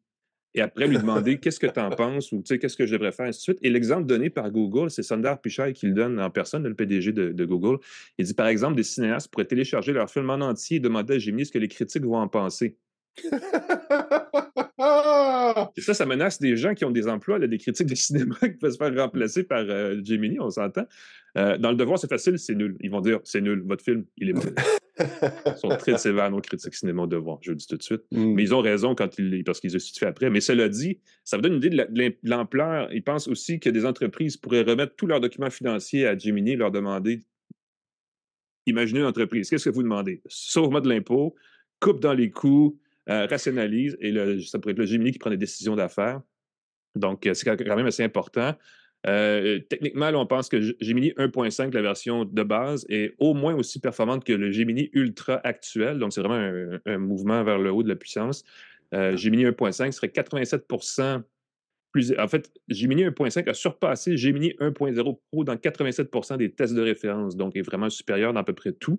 et après lui demander qu'est-ce que tu en penses ou qu'est-ce que je devrais faire, ensuite. Et l'exemple donné par Google, c'est Sundar Pichai qui le donne en personne, le PDG de, Google. Il dit par exemple, des cinéastes pourraient télécharger leur film en entier et demander à Jimmy ce que les critiques vont en penser. Et ça, ça menace des gens qui ont des emplois, là, des critiques de cinéma qui peuvent se faire remplacer par euh, Gemini, on s'entend. Euh, dans le devoir, c'est facile, c'est nul. Ils vont dire, c'est nul, votre film, il est bon. ils sont très sévères, nos critiques cinéma au devoir, je le dis tout de suite. Mm. Mais ils ont raison quand parce qu'ils se situent après. Mais cela dit, ça vous donne une idée de l'ampleur. Ils pensent aussi que des entreprises pourraient remettre tous leurs documents financiers à Gemini et leur demander, imaginez une entreprise, qu'est-ce que vous demandez? Sauve-moi de l'impôt, coupe dans les coûts, euh, rationalise et ça pourrait être le Gemini qui prend des décisions d'affaires. Donc, euh, c'est quand même assez important. Euh, techniquement, on pense que Gemini 1.5, la version de base, est au moins aussi performante que le Gemini Ultra actuel. Donc, c'est vraiment un, mouvement vers le haut de la puissance. Ah. Gemini 1.5 serait 87 plus. En fait, Gemini 1.5 a surpassé Gemini 1.0 Pro dans 87 des tests de référence. Donc, est vraiment supérieur dans à peu près tout.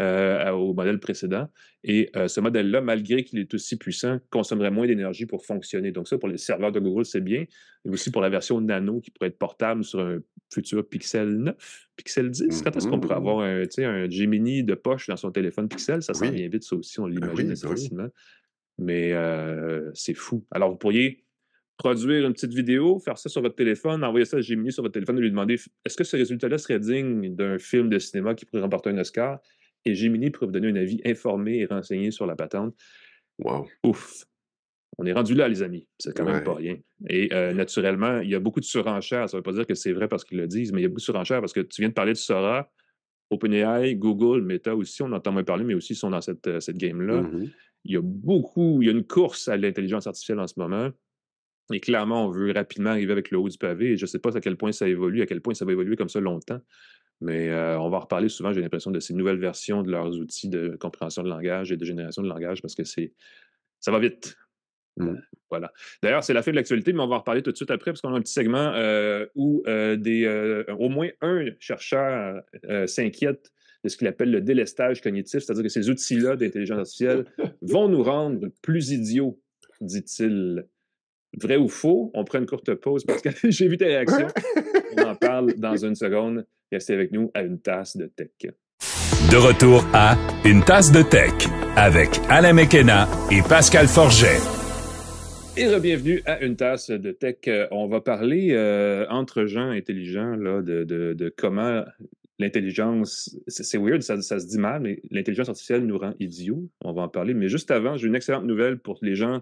Euh, au modèle précédent. Et euh, ce modèle-là, malgré qu'il est aussi puissant, consommerait moins d'énergie pour fonctionner. Donc ça, pour les serveurs de Google, c'est bien. Et aussi pour la version nano qui pourrait être portable sur un futur Pixel 9, Pixel 10. Quand est-ce qu'on pourrait mmh. avoir un, Gemini de poche dans son téléphone Pixel? Ça sent bien vite, ça aussi, on ben l'imagine ben Mais euh, c'est fou. Alors, vous pourriez produire une petite vidéo, faire ça sur votre téléphone, envoyer ça à Gemini sur votre téléphone et lui demander est-ce que ce résultat-là serait digne d'un film de cinéma qui pourrait remporter un Oscar et Gemini pour vous donner un avis informé et renseigné sur la patente. Wow. Ouf. On est rendu là, les amis. C'est quand même pas rien. Et euh, naturellement, il y a beaucoup de surenchères. Ça ne veut pas dire que c'est vrai parce qu'ils le disent, mais il y a beaucoup de surenchères parce que tu viens de parler de Sora, OpenAI, Google, Meta aussi, on entend moins parler, mais aussi ils sont dans cette, euh, game-là. Mm-hmm. Il y a beaucoup, il y a une course à l'intelligence artificielle en ce moment. Et clairement, on veut rapidement arriver avec le haut du pavé. je ne sais pas à quel point ça évolue, à quel point ça va évoluer comme ça longtemps. Mais euh, on va en reparler souvent, j'ai l'impression, de ces nouvelles versions de leurs outils de compréhension de langage et de génération de langage parce que c'est ça va vite. Mmh. Euh, voilà. D'ailleurs, c'est la fin de l'actualité, mais on va en reparler tout de suite après parce qu'on a un petit segment euh, où des, au moins un chercheur s'inquiète de ce qu'il appelle le délestage cognitif, c'est-à-dire que ces outils-là d'intelligence artificielle vont nous rendre plus idiots, dit-il. Vrai ou faux? On prend une courte pause parce que j'ai vu ta réaction. On en parle dans une seconde. Restez avec nous à une tasse de tech. De retour à Une tasse de tech avec Alain McKenna et Pascal Forget. Et bienvenue à Une tasse de tech. Euh, on va parler euh, entre gens intelligents là, de, de, comment l'intelligence, c'est weird, ça, ça, se dit mal, mais l'intelligence artificielle nous rend idiots. On va en parler. Mais juste avant, j'ai une excellente nouvelle pour les gens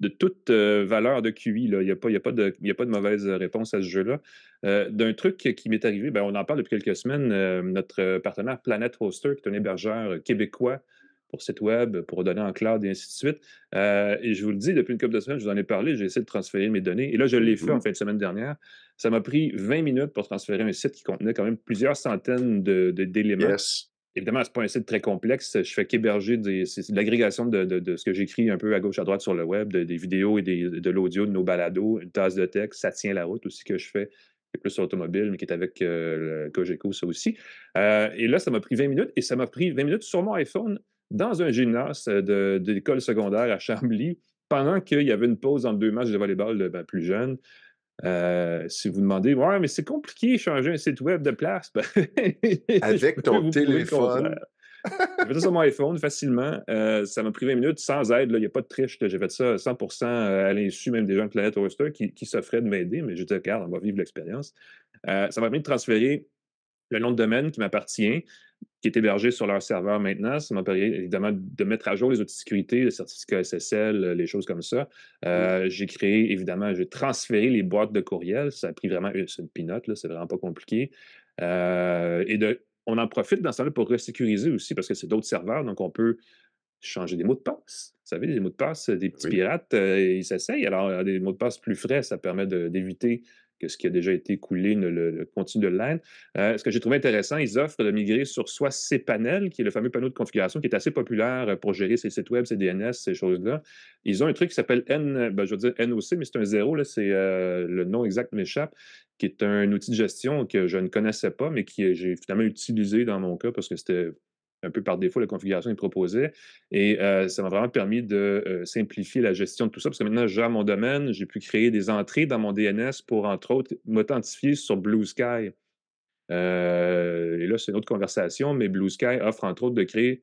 de toute euh, valeur de QI. Il n'y a, pas, y a, de, a pas de mauvaise réponse à ce jeu-là. Euh, d'un truc qui m'est arrivé, ben, on en parle depuis quelques semaines, euh, notre partenaire Planet Hoster, qui est un hébergeur québécois pour site web, pour donner en cloud et ainsi de suite. et je vous le dis, depuis une couple de semaines, je vous en ai parlé, j'ai essayé de transférer mes données. Et là, je l'ai fait mm-hmm. en fin de semaine dernière. Ça m'a pris 20 minutes pour transférer un site qui contenait quand même plusieurs centaines d'éléments. De, yes. Évidemment, ce n'est pas un site très complexe. Je fais qu'héberger l'agrégation de, ce que j'écris un peu à gauche, à droite sur le web, des vidéos et de l'audio, de nos balados, une tasse de texte. Ça tient la route aussi que je fais, qui plus sur automobile, mais qui est avec euh, le Cogeco, ça aussi. Euh, et là, ça m'a pris 20 minutes et ça m'a pris 20 minutes sur mon iPhone dans un gymnase d'école secondaire à Chambly pendant qu'il y avait une pause entre deux matchs de volleyball de, plus jeune. Euh, si vous demandez, ouais, mais c'est compliqué changer un site web de place. Ben, Avec ton téléphone. j'ai fait ça sur mon iPhone facilement. Euh, ça m'a pris 20 minutes sans aide. Il n'y a pas de triche. J'ai fait ça 100% euh, à l'insu même des gens de Planet Oyster qui, qui s'offraient de m'aider, mais j'étais, regarde, on va vivre l'expérience. ça m'a permis de transférer le nom de domaine qui m'appartient, est hébergé sur leur serveur maintenant. Ça m'a permis évidemment de mettre à jour les outils de sécurité, le certificat SSL, les choses comme ça. Euh, j'ai créé, évidemment, j'ai transféré les boîtes de courriel. Ça a pris vraiment une, une pinote, c'est vraiment pas compliqué. Euh, et de, on en profite dans ce là pour resécuriser aussi parce que c'est d'autres serveurs, donc on peut changer des mots de passe. Vous savez, des mots de passe, euh, des petits pirates, ils s'essayent. Alors, des mots de passe plus frais, ça permet d'éviter que ce qui a déjà été coulé le, contenu de l'aide. Euh, ce que j'ai trouvé intéressant, ils offrent de migrer sur soit cPanel, qui est le fameux panneau de configuration qui est assez populaire euh, pour gérer ses sites web, ses DNS, ces choses-là. Ils ont un truc qui s'appelle N, ben, je veux dire NOC, mais c'est un zéro, c'est euh, le nom exact m'échappe, qui est un outil de gestion que je ne connaissais pas, mais que j'ai finalement utilisé dans mon cas parce que c'était un peu par défaut la configuration est proposée Et euh, ça m'a vraiment permis de euh, simplifier la gestion de tout ça, parce que maintenant, j'ai mon domaine, j'ai pu créer des entrées dans mon DNS pour, entre autres, m'authentifier sur BlueSky. Euh, et là, c'est une autre conversation, mais BlueSky offre, entre autres, de créer,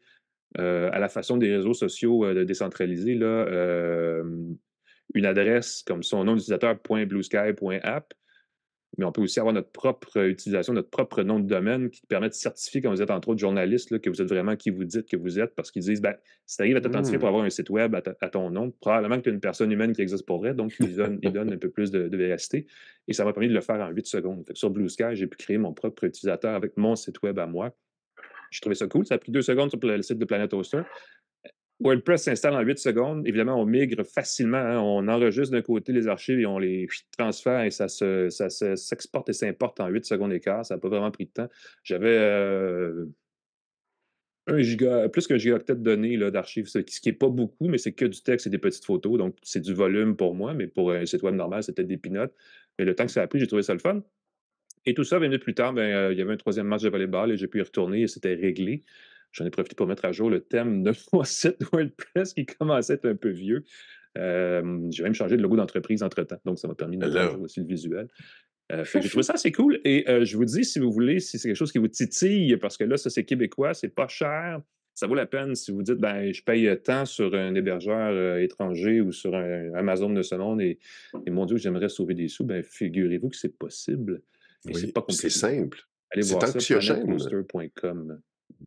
à la façon des réseaux sociaux décentralisés, là, une adresse comme son nom d'utilisateur .bluesky.app mais on peut aussi avoir notre propre utilisation, notre propre nom de domaine qui permet de certifier quand vous êtes entre autres journaliste que vous êtes vraiment qui vous dites que vous êtes parce qu'ils disent ben, si tu arrives à t'authentifier mmh. pour avoir un site web à, ton nom, probablement que tu es une personne humaine qui existe pour vrai, donc ils donnent, un peu plus de, VST. véracité. Et ça m'a permis de le faire en 8 secondes. sur Blue Sky, j'ai pu créer mon propre utilisateur avec mon site web à moi. J'ai trouvé ça cool. Ça a pris deux secondes sur le site de Planet Hoster. WordPress s'installe en 8 secondes. Évidemment, on migre facilement. Hein. On enregistre d'un côté les archives et on les transfère et ça s'exporte ça et s'importe en 8 secondes et Ça n'a pas vraiment pris de temps. J'avais euh, un giga, plus qu'un gigaoctet de données d'archives, ce qui n'est pas beaucoup, mais c'est que du texte et des petites photos. Donc, c'est du volume pour moi, mais pour un site web normal, c'était des pinotes. Mais le temps que ça a pris, j'ai trouvé ça le fun. Et tout ça, 20 minutes plus tard, ben, euh, il y avait un troisième match de volleyball et j'ai pu y retourner et c'était réglé. J'en ai profité pour mettre à jour le thème de mon WordPress qui commence à être un peu vieux. j'ai même changé de logo d'entreprise entre-temps, donc ça m'a permis de mettre aussi le visuel. Euh, j'ai trouvé ça assez cool et euh, je vous dis, si vous voulez, si c'est quelque chose qui vous titille, parce que là, ça c'est québécois, c'est pas cher, ça vaut la peine si vous dites, ben, je paye tant sur un hébergeur euh, étranger ou sur un Amazon de ce monde et, mon Dieu, j'aimerais sauver des sous, ben, figurez-vous que c'est possible. Mais c'est pas compliqué. C'est simple. Allez voir ça,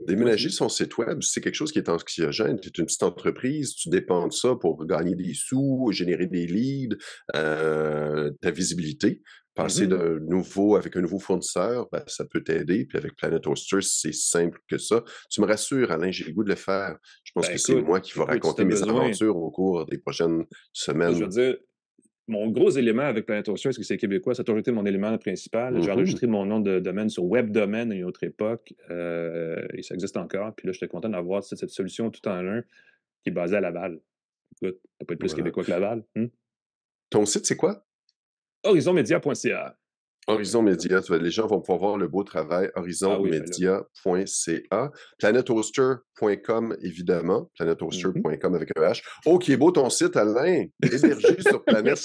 Déménager son site web, c'est quelque chose qui est anxiogène. Tu es une petite entreprise, tu dépends de ça pour gagner des sous, générer des leads, euh, ta visibilité. Mmh Passer de nouveau avec un nouveau fournisseur, ben, ça peut t'aider. Puis avec Planet Hoster, c'est simple que ça. Tu me rassures, Alain, j'ai le goût de le faire. Je pense ben, que c'est moi qui vais raconter mes aventures au cours des prochaines semaines. Je mon gros élément avec Planète est que c'est québécois? Ça a toujours été mon élément principal. J'ai mm-hmm. enregistré mon nom de domaine sur WebDomaine à une autre époque euh, et ça existe encore. Puis là, j'étais content d'avoir cette, solution tout en un qui est basée à Laval. Écoute, ça peut être plus québécois que Laval. Hmm? Ton site, c'est quoi? Horizonmedia.ca. Horizon Média, les gens vont pouvoir voir le beau travail, ah ben horizonmedia.ca, planethoster.com planetoaster.com, évidemment, mm-hmm. planetoaster.com avec un H. Oh, qui est beau ton site, Alain! Énergie sur Planet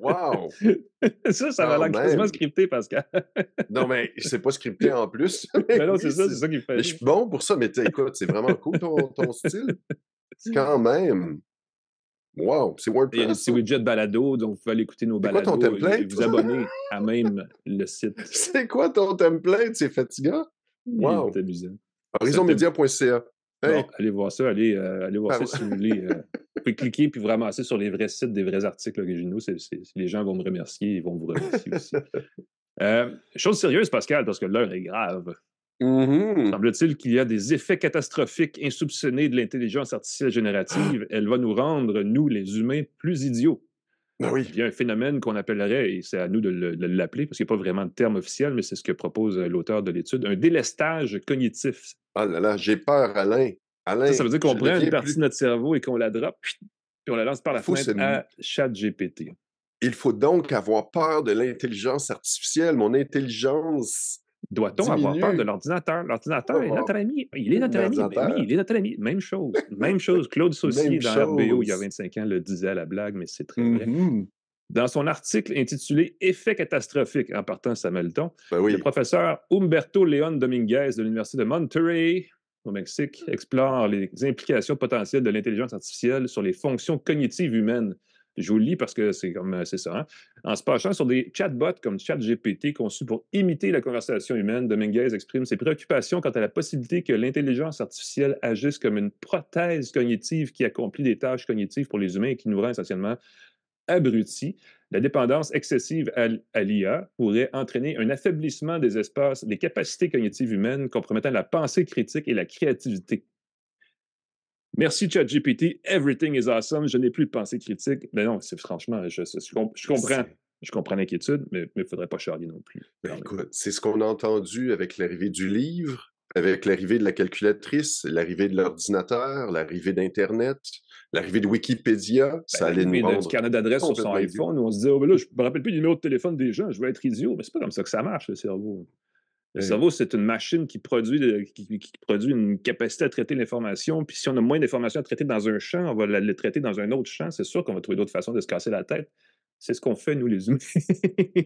Wow! Ça, ça va l'air quasiment scripté, Pascal. non, mais c'est pas scripté en plus. mais ben non, c'est ça, c'est ça qui fait. je suis bon pour ça, mais écoute, c'est vraiment cool ton, ton style. Quand même! Wow, c'est WordPress. C'est widget balado, donc vous pouvez aller écouter nos balados ton euh, template? et vous abonner à même le site. C'est quoi ton template? C'est fatigant? Wow. C'est amusant. Horizonmedia.ca allez voir ça, allez, euh, allez voir ça si vous voulez. Euh, vous pouvez cliquer puis vous ramasser sur les vrais sites des vrais articles originaux. les gens vont me remercier, ils vont vous remercier aussi. chose sérieuse, Pascal, parce que l'heure est grave. Mm-hmm. Semble-t-il qu'il y a des effets catastrophiques insoupçonnés de l'intelligence artificielle générative. Elle va nous rendre, nous les humains, plus idiots. Ben il y a un phénomène qu'on appellerait, et c'est à nous de l'appeler, parce qu'il n'y a pas vraiment de terme officiel, mais c'est ce que propose euh, l'auteur de l'étude, un délestage cognitif. Ah là là, j'ai peur, Alain. Alain ça, veut dire qu'on prend une partie de notre cerveau et qu'on la drop puis on la lance par la fenêtre à ChatGPT. Il faut donc avoir peur de l'intelligence artificielle. Mon intelligence doit-on avoir peur de l'ordinateur? L'ordinateur est oh, notre oh. ami. Il est notre ami. Ben il est notre Même chose. Même chose. Claude Saussier, dans RBO, il y a 25 ans, le disait à la blague, mais c'est très vrai. Mm-hmm. Dans son article intitulé Effets catastrophiques » en partant Samuel ben le professeur Humberto Leon Dominguez de l'Université de Monterrey, au Mexique, explore les implications potentielles de l'intelligence artificielle sur les fonctions cognitives humaines je vous lis parce que c'est comme euh, ça. Hein. En se penchant sur des chatbots comme ChatGPT conçus pour imiter la conversation humaine, Dominguez exprime ses préoccupations quant à la possibilité que l'intelligence artificielle agisse comme une prothèse cognitive qui accomplit des tâches cognitives pour les humains et qui nous rend essentiellement abrutis. La dépendance excessive à l'IA pourrait entraîner un affaiblissement des espaces, des capacités cognitives humaines compromettant la pensée critique et la créativité. Merci ChatGPT, everything is awesome, je n'ai plus de pensée critique. Mais ben non, c'est franchement, je, je, comprends. Je comprends l'inquiétude, mais il ne faudrait pas charger non plus. Ben c'est ce qu'on a entendu avec l'arrivée du livre, avec l'arrivée de la calculatrice, l'arrivée de l'ordinateur, l'arrivée d'Internet, l'arrivée de Wikipédia. ça ben, allait nous rendre... carnet d'adresse sur son iPhone, où on se dit « oh, là, je ne me rappelle plus du numéro de téléphone des gens, je vais être idiot. Mais c'est pas comme ça que ça marche, le cerveau. Le cerveau, c'est une machine qui produit, qui, qui, produit une capacité à traiter l'information. Puis si on a moins d'informations à traiter dans un champ, on va les traiter dans un autre champ. C'est sûr qu'on va trouver d'autres façons de se casser la tête. C'est ce qu'on fait, nous, les humains.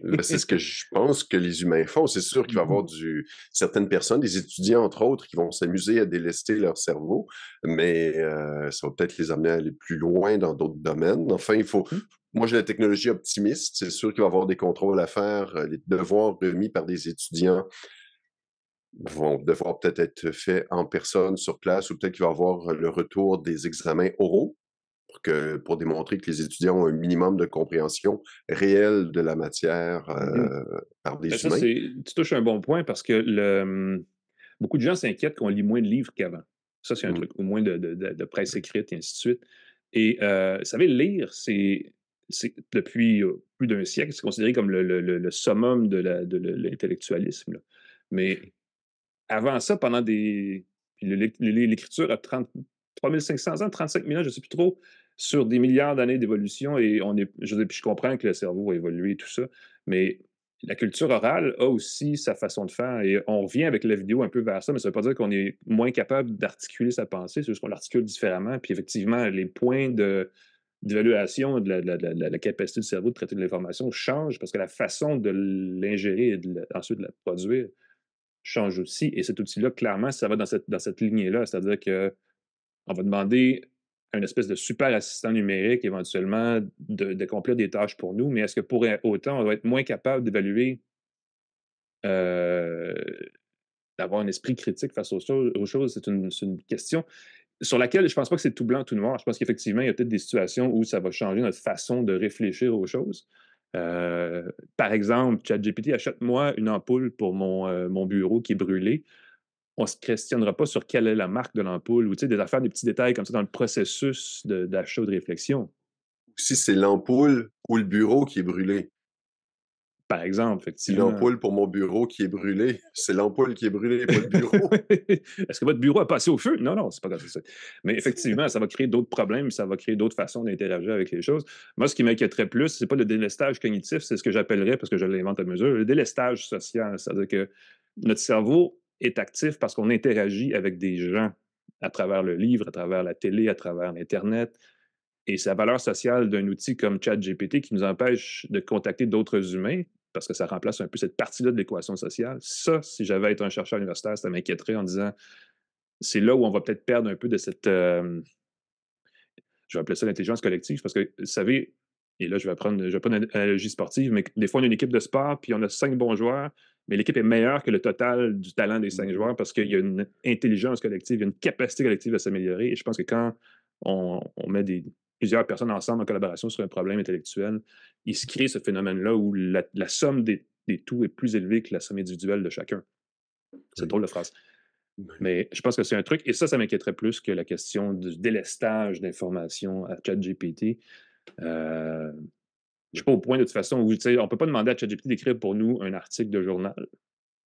Ben, c'est ce que je pense que les humains font. C'est sûr qu'il va y avoir mm-hmm. du... certaines personnes, des étudiants, entre autres, qui vont s'amuser à délester leur cerveau, mais euh, ça va peut-être les amener à aller plus loin dans d'autres domaines. Enfin, il faut, mm-hmm. moi, j'ai la technologie optimiste. C'est sûr qu'il va y avoir des contrôles à faire, des euh, devoirs remis par des étudiants vont devoir peut-être être faits en personne, sur place, ou peut-être qu'il va y avoir le retour des examens oraux pour, que, pour démontrer que les étudiants ont un minimum de compréhension réelle de la matière euh, mmh. par des ben, humains. tu touches un bon point parce que le, mmh, beaucoup de gens s'inquiètent qu'on lit moins de livres qu'avant. Ça, c'est un mmh. truc, au moins de, de, presse écrite et ainsi de suite. Et euh, vous savez, lire, c'est depuis euh, plus d'un siècle, c'est considéré comme le, le, le summum de l'intellectualisme. Mais avant ça, pendant des. L'écriture a 3500 ans, 35 000 ans, je ne sais plus trop, sur des milliards d'années d'évolution. Et on est, je, je comprends que le cerveau a évolué, tout ça, mais la culture orale a aussi sa façon de faire. Et on revient avec la vidéo un peu vers ça, mais ça ne veut pas dire qu'on est moins capable d'articuler sa pensée, c'est juste qu'on l'articule différemment. Puis effectivement, les points de d'évaluation de, la capacité du cerveau de traiter de l'information changent, parce que la façon de l'ingérer et ensuite de la produire change aussi. Et cet outil-là, clairement, ça va dans cette, dans cette lignée-là. C'est-à-dire qu'on va demander à une espèce de super assistant numérique éventuellement de, des tâches pour nous, mais est-ce que pour autant, on va être moins capable d'évaluer, euh, d'avoir un esprit critique face aux, choses? C'est une, question sur laquelle je ne pense pas que c'est tout blanc, tout noir. Je pense qu'effectivement, il y a peut-être des situations où ça va changer notre façon de réfléchir aux choses. Euh, par exemple, GPT achète-moi une ampoule pour mon, euh, mon, bureau qui est brûlé. On ne se questionnera pas sur quelle est la marque de l'ampoule ou des affaires, des petits détails comme ça dans le processus d'achat ou de réflexion. Si c'est l'ampoule ou le bureau qui est brûlé. Par exemple, effectivement. L'ampoule pour mon bureau qui est brûlée, c'est l'ampoule qui est brûlée, pas le bureau. Est-ce que votre bureau a passé au feu? Non, non, c'est pas comme ça. Mais effectivement, ça va créer d'autres problèmes, ça va créer d'autres façons d'interagir avec les choses. Moi, ce qui m'inquiéterait plus, c'est pas le délestage cognitif, c'est ce que j'appellerais, parce que je l'invente à mesure, le délestage social. C'est-à-dire que notre cerveau est actif parce qu'on interagit avec des gens à travers le livre, à travers la télé, à travers l'Internet. Et c'est la valeur sociale d'un outil comme ChatGPT qui nous empêche de contacter d'autres humains parce que ça remplace un peu cette partie-là de l'équation sociale. Ça, si j'avais été un chercheur universitaire, ça m'inquiéterait en disant c'est là où on va peut-être perdre un peu de cette. Euh, je vais appeler ça l'intelligence collective, parce que, vous savez, et là, je vais prendre, je vais prendre une analogie sportive, mais des fois, on a une équipe de sport, puis on a cinq bons joueurs, mais l'équipe est meilleure que le total du talent des cinq mmh. joueurs parce qu'il y a une intelligence collective, une capacité collective à s'améliorer. Et je pense que quand on met des, plusieurs personnes ensemble en collaboration sur un problème intellectuel, il se crée ce phénomène-là où la, somme des, des, tout est plus élevée que la somme individuelle de chacun. C'est drôle de phrase. Mais je pense que c'est un truc, et ça, ça m'inquiéterait plus que la question du délestage d'informations à ChatGPT. Euh, je ne suis pas au point de toute façon où on ne peut pas demander à ChatGPT d'écrire pour nous un article de journal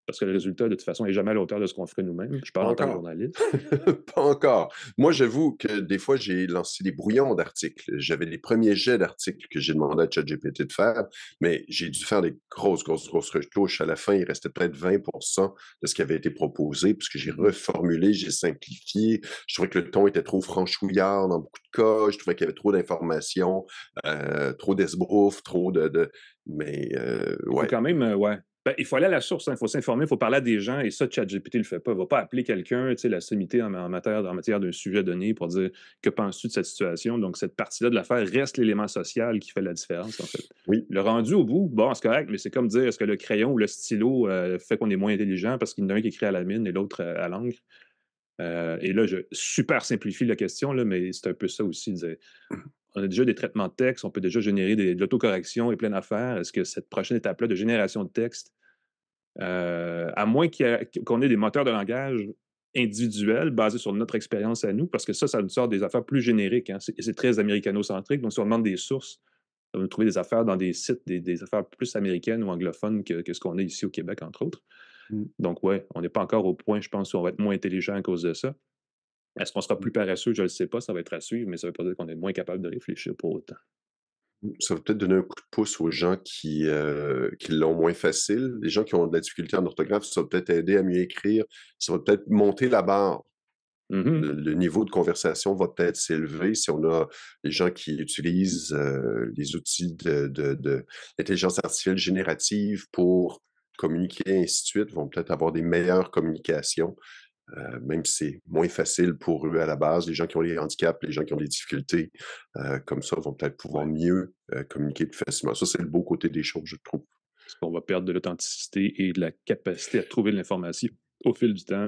parce que le résultat, de toute façon, n'est jamais à la de ce qu'on ferait nous-mêmes. Je parle pas en tant que journaliste. pas encore. Moi, j'avoue que des fois, j'ai lancé des brouillons d'articles. J'avais les premiers jets d'articles que j'ai demandé à ChatGPT de faire, mais j'ai dû faire des grosses, grosses, grosses retouches. À la fin, il restait près de 20 de ce qui avait été proposé, puisque j'ai mmh. reformulé, j'ai simplifié. Je trouvais que le ton était trop franchouillard dans beaucoup de cas. Je trouvais qu'il y avait trop d'informations, euh, trop d'esbrouf, trop de, Mais, euh, ouais. Quand même, euh, ouais. Ben, il faut aller à la source, hein. il faut s'informer, il faut parler à des gens, et ça, ChatGPT ne le fait pas. Il ne va pas appeler quelqu'un, la sommité en, matière, en matière d'un sujet donné pour dire que penses-tu de cette situation. Donc, cette partie-là de l'affaire reste l'élément social qui fait la différence, Oui. Le rendu au bout, bon, c'est correct, mais c'est comme dire est-ce que le crayon ou le stylo euh, fait qu'on est moins intelligent parce qu'il y en a un qui écrit à la mine et l'autre euh, à l'encre. Euh, et là, je super simplifie la question, là, mais c'est un peu ça aussi on a déjà des traitements de texte, on peut déjà générer de l'autocorrection et plein d'affaires. Est-ce que cette prochaine étape-là de génération de texte, euh, à moins qu'on ait des moteurs de langage individuels basés sur notre expérience à nous, parce que ça, ça nous sort des affaires plus génériques. Hein. C'est très américano-centrique. Donc, si on demande des sources, on va trouver des affaires dans des sites, des, affaires plus américaines ou anglophones que, ce qu'on a ici au Québec, entre autres. Mmh. Donc, ouais, on n'est pas encore au point, je pense, où on va être moins intelligent à cause de ça. Est-ce qu'on sera mmh. plus paresseux? Je ne le sais pas, ça va être à suivre, mais ça ne veut pas dire qu'on est moins capable de réfléchir pour autant. Mmh, ça va peut-être donner un coup de pouce aux gens euh, qui, l'ont moins facile. Les gens qui ont de la difficulté en orthographe, ça va peut-être aider à mieux écrire. Ça va peut-être monter la barre. Mmh le, niveau de conversation va peut-être s'élever si on a les gens qui utilisent euh, les outils d'intelligence artificielle générative pour communiquer, et ainsi de suite, vont peut-être avoir des meilleures communications. Euh, même si c'est moins facile pour eux à la base, les gens qui ont des handicaps, les gens qui ont des difficultés, euh, comme ça, vont peut-être pouvoir mieux euh, communiquer plus facilement. Ça, c'est le beau côté des choses, je trouve. On va perdre de l'authenticité et de la capacité à trouver de l'information au fil du temps.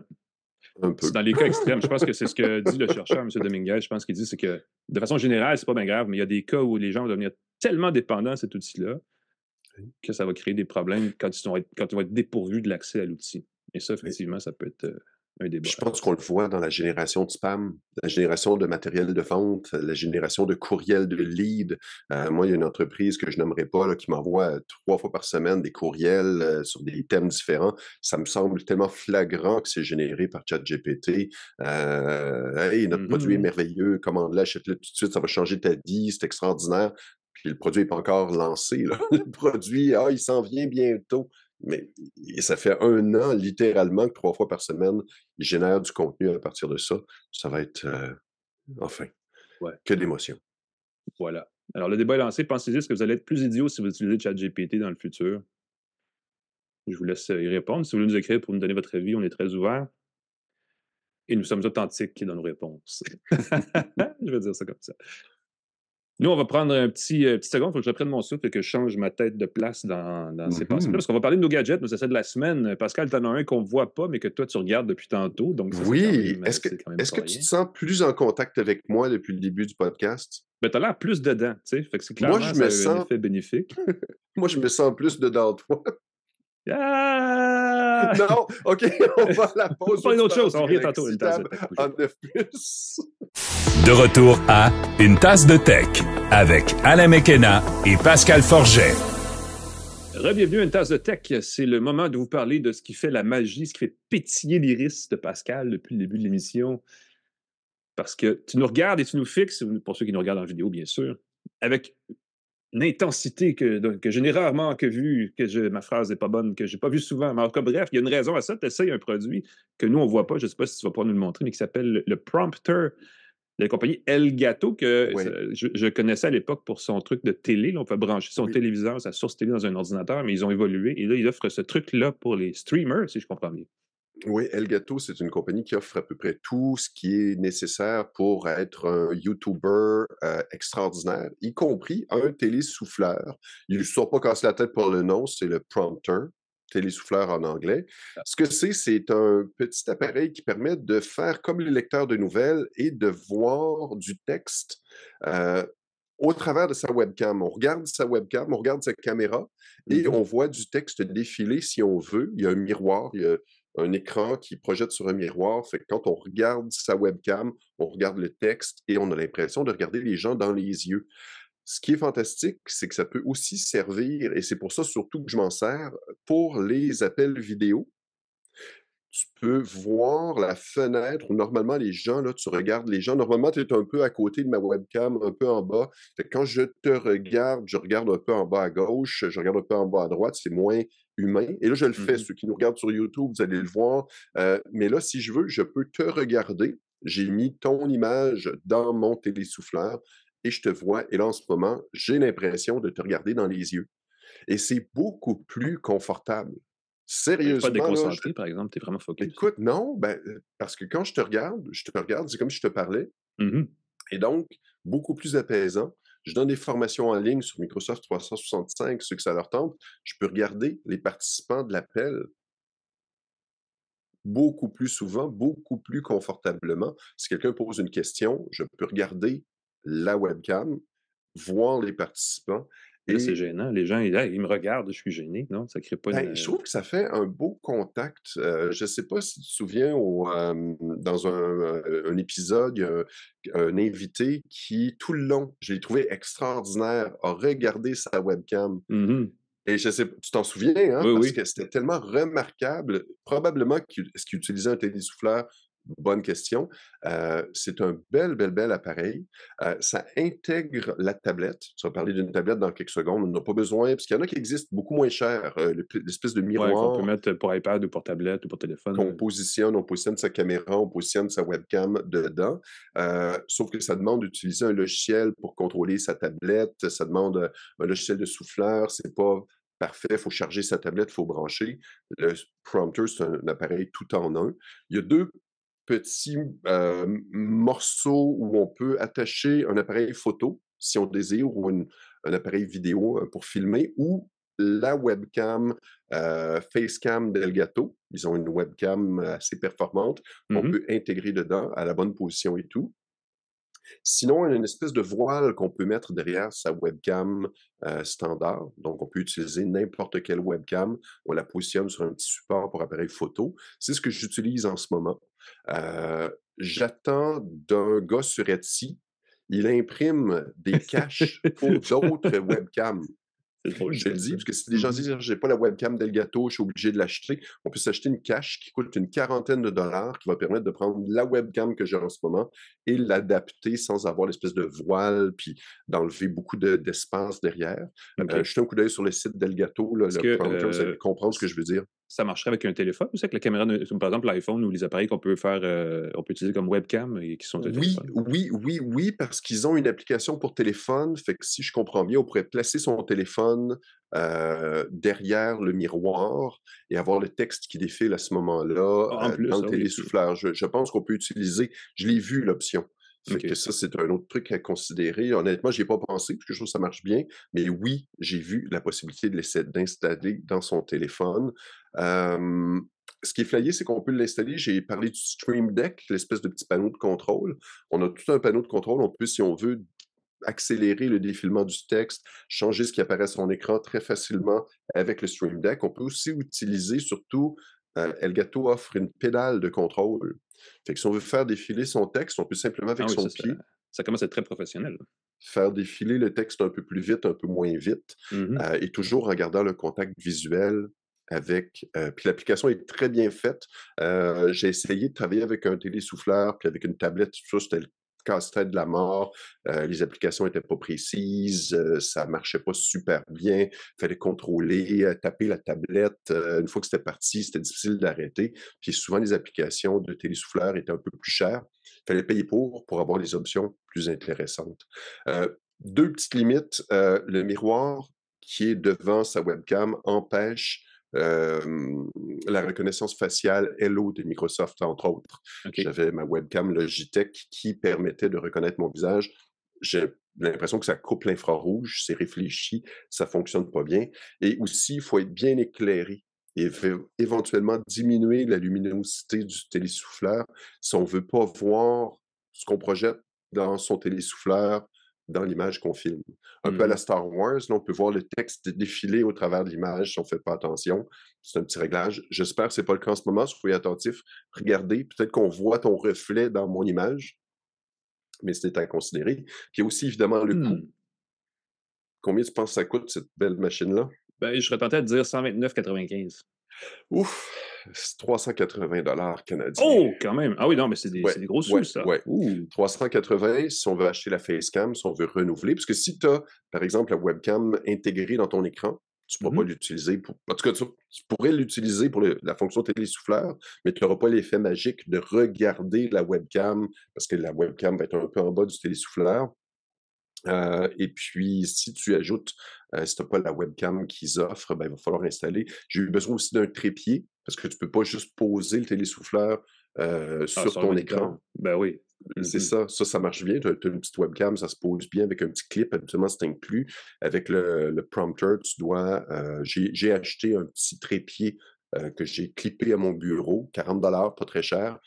Un peu. Dans les cas extrêmes, je pense que c'est ce que dit le chercheur, M. Dominguez, je pense qu'il dit, c'est que de façon générale, c'est pas bien grave, mais il y a des cas où les gens vont devenir tellement dépendants de cet outil-là que ça va créer des problèmes quand ils vont être dépourvus de l'accès à l'outil. Et ça, effectivement, ça peut être je pense qu'on le voit dans la génération de spam, la génération de matériel de vente, la génération de courriels de lead. Euh, moi, il y a une entreprise que je n'aimerais pas qui m'envoie euh, trois fois par semaine des courriels euh, sur des thèmes différents. Ça me semble tellement flagrant que c'est généré par ChatGPT. hey, notre produit est mm-hmm. merveilleux, commande-le, achète-le tout de suite, ça va changer ta vie, c'est extraordinaire. Puis le produit n'est pas encore lancé. Le produit, ah, il s'en vient bientôt. Mais ça fait un an, littéralement, que trois fois par semaine, ils génèrent du contenu à partir de ça. Ça va être, euh, enfin, que d'émotion. Voilà. Alors, le débat est lancé. Pensez-y, que vous allez être plus idiot si vous utilisez ChatGPT dans le futur? Je vous laisse euh, y répondre. Si vous voulez nous écrire pour nous donner votre avis, on est très ouverts. Et nous sommes authentiques dans nos réponses. Je vais dire ça comme ça. Nous, on va prendre un petit, euh, seconde. Il faut que je prenne mon souffle et que je change ma tête de place dans, dans ces mhm. passages Parce qu'on va parler de nos gadgets, nos c'est de la semaine. Pascal, tu as un qu'on ne voit pas, mais que toi, tu regardes depuis tantôt. Donc oui. Euh, est-ce que, est que tu te sens plus en contact avec moi depuis le début du podcast? Ben, tu as l'air plus dedans. Fait que moi, je me sens... un bénéfique. moi, je me sens plus dedans, toi. Ah! Non, OK, on va à la pause. pas une autre chose, on revient tantôt. tasse de retour à Une tasse de tech avec Alain McKenna et Pascal Forget. Rebienvenue à Une tasse de tech. C'est le moment de vous parler de ce qui fait la magie, ce qui fait pétiller l'iris de Pascal depuis le début de l'émission. Parce que tu nous regardes et tu nous fixes, pour ceux qui nous regardent en vidéo, bien sûr, avec une intensité que, que je n'ai rarement que vu, que ma phrase n'est pas bonne, que je n'ai pas vu souvent. Mais en cas, bref, il y a une raison à ça. Tu essayes un produit que nous, on ne voit pas, je ne sais pas si tu vas pas nous le montrer, mais qui s'appelle le Prompter de la compagnie El Gato, que je, connaissais à l'époque pour son truc de télé. on peut brancher son téléviseur, sa source télé dans un ordinateur, mais ils ont évolué. Et là, ils offrent ce truc-là pour les streamers, si je comprends bien. Oui, Elgato, c'est une compagnie qui offre à peu près tout ce qui est nécessaire pour être un YouTuber euh, extraordinaire, y compris un télésouffleur. Ils ne sont pas cassés la tête pour le nom, c'est le prompter, télésouffleur en anglais. Ah. Ce que c'est, c'est un petit appareil qui permet de faire comme les lecteurs de nouvelles et de voir du texte euh, au travers de sa webcam. On regarde sa webcam, on regarde sa caméra et mm-hmm. on voit du texte défiler si on veut. Il y a un miroir, il y a un écran qui projette sur un miroir. Fait que quand on regarde sa webcam, on regarde le texte et on a l'impression de regarder les gens dans les yeux. Ce qui est fantastique, c'est que ça peut aussi servir, et c'est pour ça surtout que je m'en sers, pour les appels vidéo tu peux voir la fenêtre où normalement les gens, là, tu regardes les gens. Normalement, tu es un peu à côté de ma webcam, un peu en bas. quand je te regarde, je regarde un peu en bas à gauche, je regarde un peu en bas à droite, c'est moins humain. Et là, je le mmh fais. Ceux qui nous regardent sur YouTube, vous allez le voir. Euh, mais là, si je veux, je peux te regarder. J'ai mis ton image dans mon télésouffleur et je te vois. Et là, en ce moment, j'ai l'impression de te regarder dans les yeux. Et c'est beaucoup plus confortable. Sérieusement. Tu pas déconcentré, par exemple, tu es vraiment focus. Écoute, non, ben, euh, parce que quand je te regarde, je te regarde, c'est comme si je te parlais. Mmh et donc, beaucoup plus apaisant. Je donne des formations en ligne sur Microsoft 365, ceux que ça leur tente. Je peux regarder les participants de l'appel beaucoup plus souvent, beaucoup plus confortablement. Si quelqu'un pose une question, je peux regarder la webcam, voir les participants c'est gênant. Les gens, ils, me regardent, je suis gêné. Non, ça crée pas Je trouve que ça fait un beau contact. Euh, je ne sais pas si tu te souviens, euh, dans un, euh, un épisode, un, un, invité qui, tout le long, je l'ai trouvé extraordinaire, a regardé sa webcam. Mmh Et je sais, pas, tu t'en souviens, hein, oui, parce que c'était tellement remarquable. Probablement qu'il, ce qu'il utilisait un télésouffleur, bonne question. Euh, c'est un bel, bel, bel appareil. Euh, ça intègre la tablette. Tu vas parler d'une tablette dans quelques secondes. On n'a pas besoin, parce qu'il y en a qui existent beaucoup moins cher. Euh, l'espèce de miroir. mettre pour iPad ou pour tablette ou pour téléphone. On positionne, on positionne sa caméra, on positionne sa webcam dedans. sauf que ça demande d'utiliser un logiciel pour contrôler sa tablette. Ça demande un logiciel de souffleur. C'est pas parfait, il faut charger sa tablette, il faut brancher. Le prompter, c'est un appareil tout en un. Il y a deux petit euh, morceau où on peut attacher un appareil photo, si on désire, ou un appareil vidéo euh, pour filmer, ou la webcam euh, Facecam Delgato. Ils ont une webcam assez performante. qu'on mmh peut intégrer dedans à la bonne position et tout. Sinon, il y a une espèce de voile qu'on peut mettre derrière sa webcam standard. Donc, on peut utiliser n'importe quelle webcam. On la positionne sur un petit support pour appareil photo. C'est ce que j'utilise en ce moment. J'attends d'un gars sur Etsy, il imprime des caches pour d'autres webcams. Je le dis, parce que si les gens disent j'ai pas la webcam Delgato, je suis obligé de l'acheter, on peut s'acheter une cache qui coûte une quarantaine de dollars, qui va permettre de prendre la webcam que j'ai en ce moment et l'adapter sans avoir l'espèce de voile puis d'enlever beaucoup d'espace derrière. Je jetez un coup d'œil sur le site Delgato, vous allez comprendre ce que je veux dire ça marcherait avec un téléphone ou c'est que la caméra, par exemple l'iPhone ou les appareils qu'on peut faire, euh, on peut utiliser comme webcam et qui sont oui, oui, oui, oui, parce qu'ils ont une application pour téléphone. Fait que si je comprends bien, on pourrait placer son téléphone euh, derrière le miroir et avoir le texte qui défile à ce moment-là ah, euh, dans le ah télésouffleur. je pense qu'on peut utiliser. Je l'ai vu l'option ça, c'est un autre truc à considérer. Honnêtement, je n'y ai pas pensé, parce que je trouve que ça marche bien. Mais oui, j'ai vu la possibilité de d'installer dans son téléphone. ce qui est flayé, c'est qu'on peut l'installer. J'ai parlé du Stream Deck, l'espèce de petit panneau de contrôle. On a tout un panneau de contrôle. On peut, si on veut, accélérer le défilement du texte, changer ce qui apparaît sur l'écran très facilement avec le Stream Deck. On peut aussi utiliser surtout Elgato offre une pédale de contrôle. Fait que si on veut faire défiler son texte, on peut simplement avec ah son pied. Ça, commence à être très professionnel. Faire défiler le texte un peu plus vite, un peu moins vite, mmh euh, et toujours en gardant le contact visuel avec. Euh, puis l'application est très bien faite. Euh, j'ai essayé de travailler avec un télésouffleur, puis avec une tablette, tout ça, c'était casse-tête de la mort. Euh, les applications étaient pas précises, ça euh, ça marchait pas super bien. Fallait contrôler, euh, taper la tablette. une fois que c'était parti, c'était difficile d'arrêter. Puis souvent les applications de télésouffleur étaient un peu plus chères. Fallait payer pour pour avoir des options plus intéressantes. deux petites limites. le miroir qui est devant sa webcam empêche la reconnaissance faciale Hello de Microsoft, entre autres. J'avais ma webcam Logitech qui permettait de reconnaître mon visage. J'ai l'impression que ça coupe l'infrarouge, c'est réfléchi, ça fonctionne pas bien. Et aussi, il faut être bien éclairé et éventuellement diminuer la luminosité du télésouffleur si on veut pas voir ce qu'on projette dans son télésouffleur dans l'image qu'on filme. Un peu à mmh la Star Wars, là, on peut voir le texte défiler au travers de l'image si on ne fait pas attention. C'est un petit réglage. J'espère que ce n'est pas le cas en ce moment. Soyez attentif. Regardez, peut-être qu'on voit ton reflet dans mon image, mais c'était à considérer. Puis il aussi évidemment le coût. Mmh. Combien tu penses que ça coûte, cette belle machine-là? Ben, je serais tenté à dire 129,95. Ouf! 380 dollars canadiens. Oh, quand même. Ah oui, non, mais c'est des, gros sous, ça. 380 si on veut acheter la facecam, si on veut renouveler. Parce que si tu as, par exemple, la webcam intégrée dans ton écran, tu ne pourras mm-hmm. pas l'utiliser. Pour... En tout cas, tu, pourrais l'utiliser pour la fonction télésouffleur, mais tu n'auras pas l'effet magique de regarder la webcam parce que la webcam va être un peu en bas du télésouffleur. Euh, et puis, si tu ajoutes, euh, si tu n'as pas la webcam qu'ils offrent, ben, il va falloir installer. J'ai eu besoin aussi d'un trépied parce que tu ne peux pas juste poser le télésouffleur euh, ah, sur, ton écran. Ben oui. C'est mm-hmm. ça, ça, ça marche bien. Tu as, une petite webcam, ça se pose bien avec un petit clip. Habituellement, c'est inclus. Avec le, prompter, tu dois. Euh, j'ai acheté un petit trépied euh, que j'ai clippé à mon bureau, 40 pas très cher,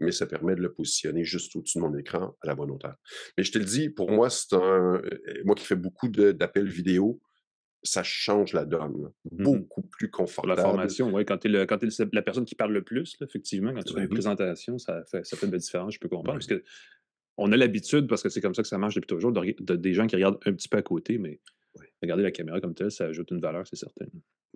mais ça permet de le positionner juste au-dessus de mon écran à la bonne hauteur. Mais je te le dis, pour moi, c'est un. Moi qui fais beaucoup d'appels vidéo, ça change la donne. Mmh beaucoup plus confortable. La formation, oui. Quand tu es, la personne qui parle le plus, effectivement, quand tu fais ben une présentation, ça fait, ça fait une différence, je peux comprendre. Ben parce que on a l'habitude, parce que c'est comme ça que ça marche depuis toujours, de, des gens qui regardent un petit peu à côté, mais regarder la caméra comme telle, ça ajoute une valeur, c'est certain.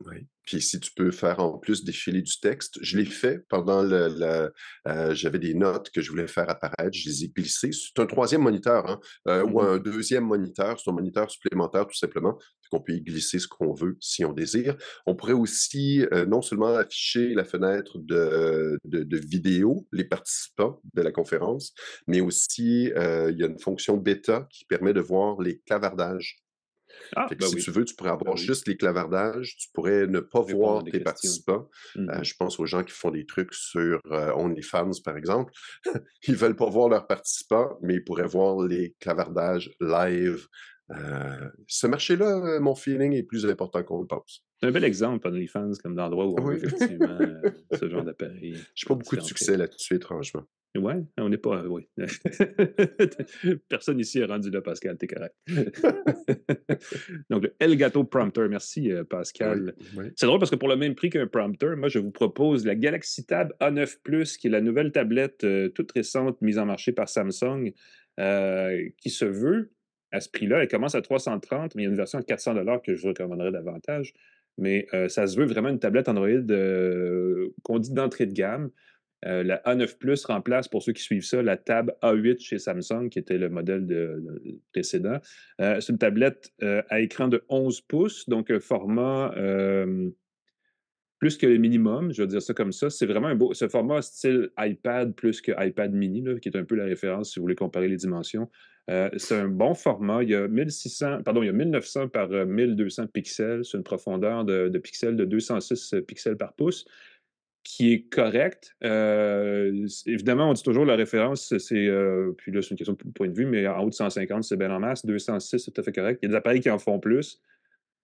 Oui. Puis si tu peux faire en plus défiler du texte, je l'ai fait pendant le, euh, j'avais des notes que je voulais faire apparaître, je les ai glissées. C'est un troisième moniteur hein, euh, mmh ou un deuxième moniteur, c'est un moniteur supplémentaire tout simplement, qu'on peut y glisser ce qu'on veut si on désire. On pourrait aussi euh, non seulement afficher la fenêtre de, de, de, vidéo, les participants de la conférence, mais aussi il y a une fonction bêta qui permet de voir les clavardages ah, ben si tu veux, tu pourrais ben avoir juste les clavardages, tu pourrais ne pas voir tes participants. Mmh euh, je pense aux gens qui font des trucs sur euh, OnlyFans, par exemple. ils ne veulent pas voir leurs participants, mais ils pourraient voir les clavardages live. Euh, ce marché-là, mon feeling, est plus important qu'on le pense. C'est un bel exemple, OnlyFans, comme d'endroit où on oui. effectivement euh, ce genre d'appareil. Je n'ai pas beaucoup de succès là-dessus, étrangement. Oui, on n'est pas. Personne ici est rendu là, Pascal, t'es correct. Donc, le Elgato Prompter. Merci, euh, Pascal. C'est drôle parce que pour le même prix qu'un prompter, moi, je vous propose la Galaxy Tab A9 Plus, qui est la nouvelle tablette euh, toute récente mise en marché par Samsung, qui se veut à ce prix-là. Elle commence à 330, mais il y a une version à 400 que je recommanderais davantage mais euh, ça se veut vraiment une tablette Android euh, qu'on dit d'entrée de gamme. Euh, la A9 Plus remplace, pour ceux qui suivent ça, la Tab A8 chez Samsung, qui était le modèle précédent. c'est une tablette à écran de 11 pouces, donc format plus que le minimum, je vais dire ça comme ça. C'est vraiment un beau. Ce format style iPad plus que iPad mini, qui est un peu la référence si vous voulez comparer les dimensions. Euh, c'est un bon format. Il y a 1600, pardon, il y a 1900 par 1200 euh, pixels. C'est une profondeur de, pixels de 206 euh, pixels par pouce qui est correct. évidemment, on dit toujours la référence, c'est, puis là, c'est une question de point de vue, mais en haut de 150, c'est bien en masse. 206, c'est tout à fait correct. Il y a des appareils qui en font plus.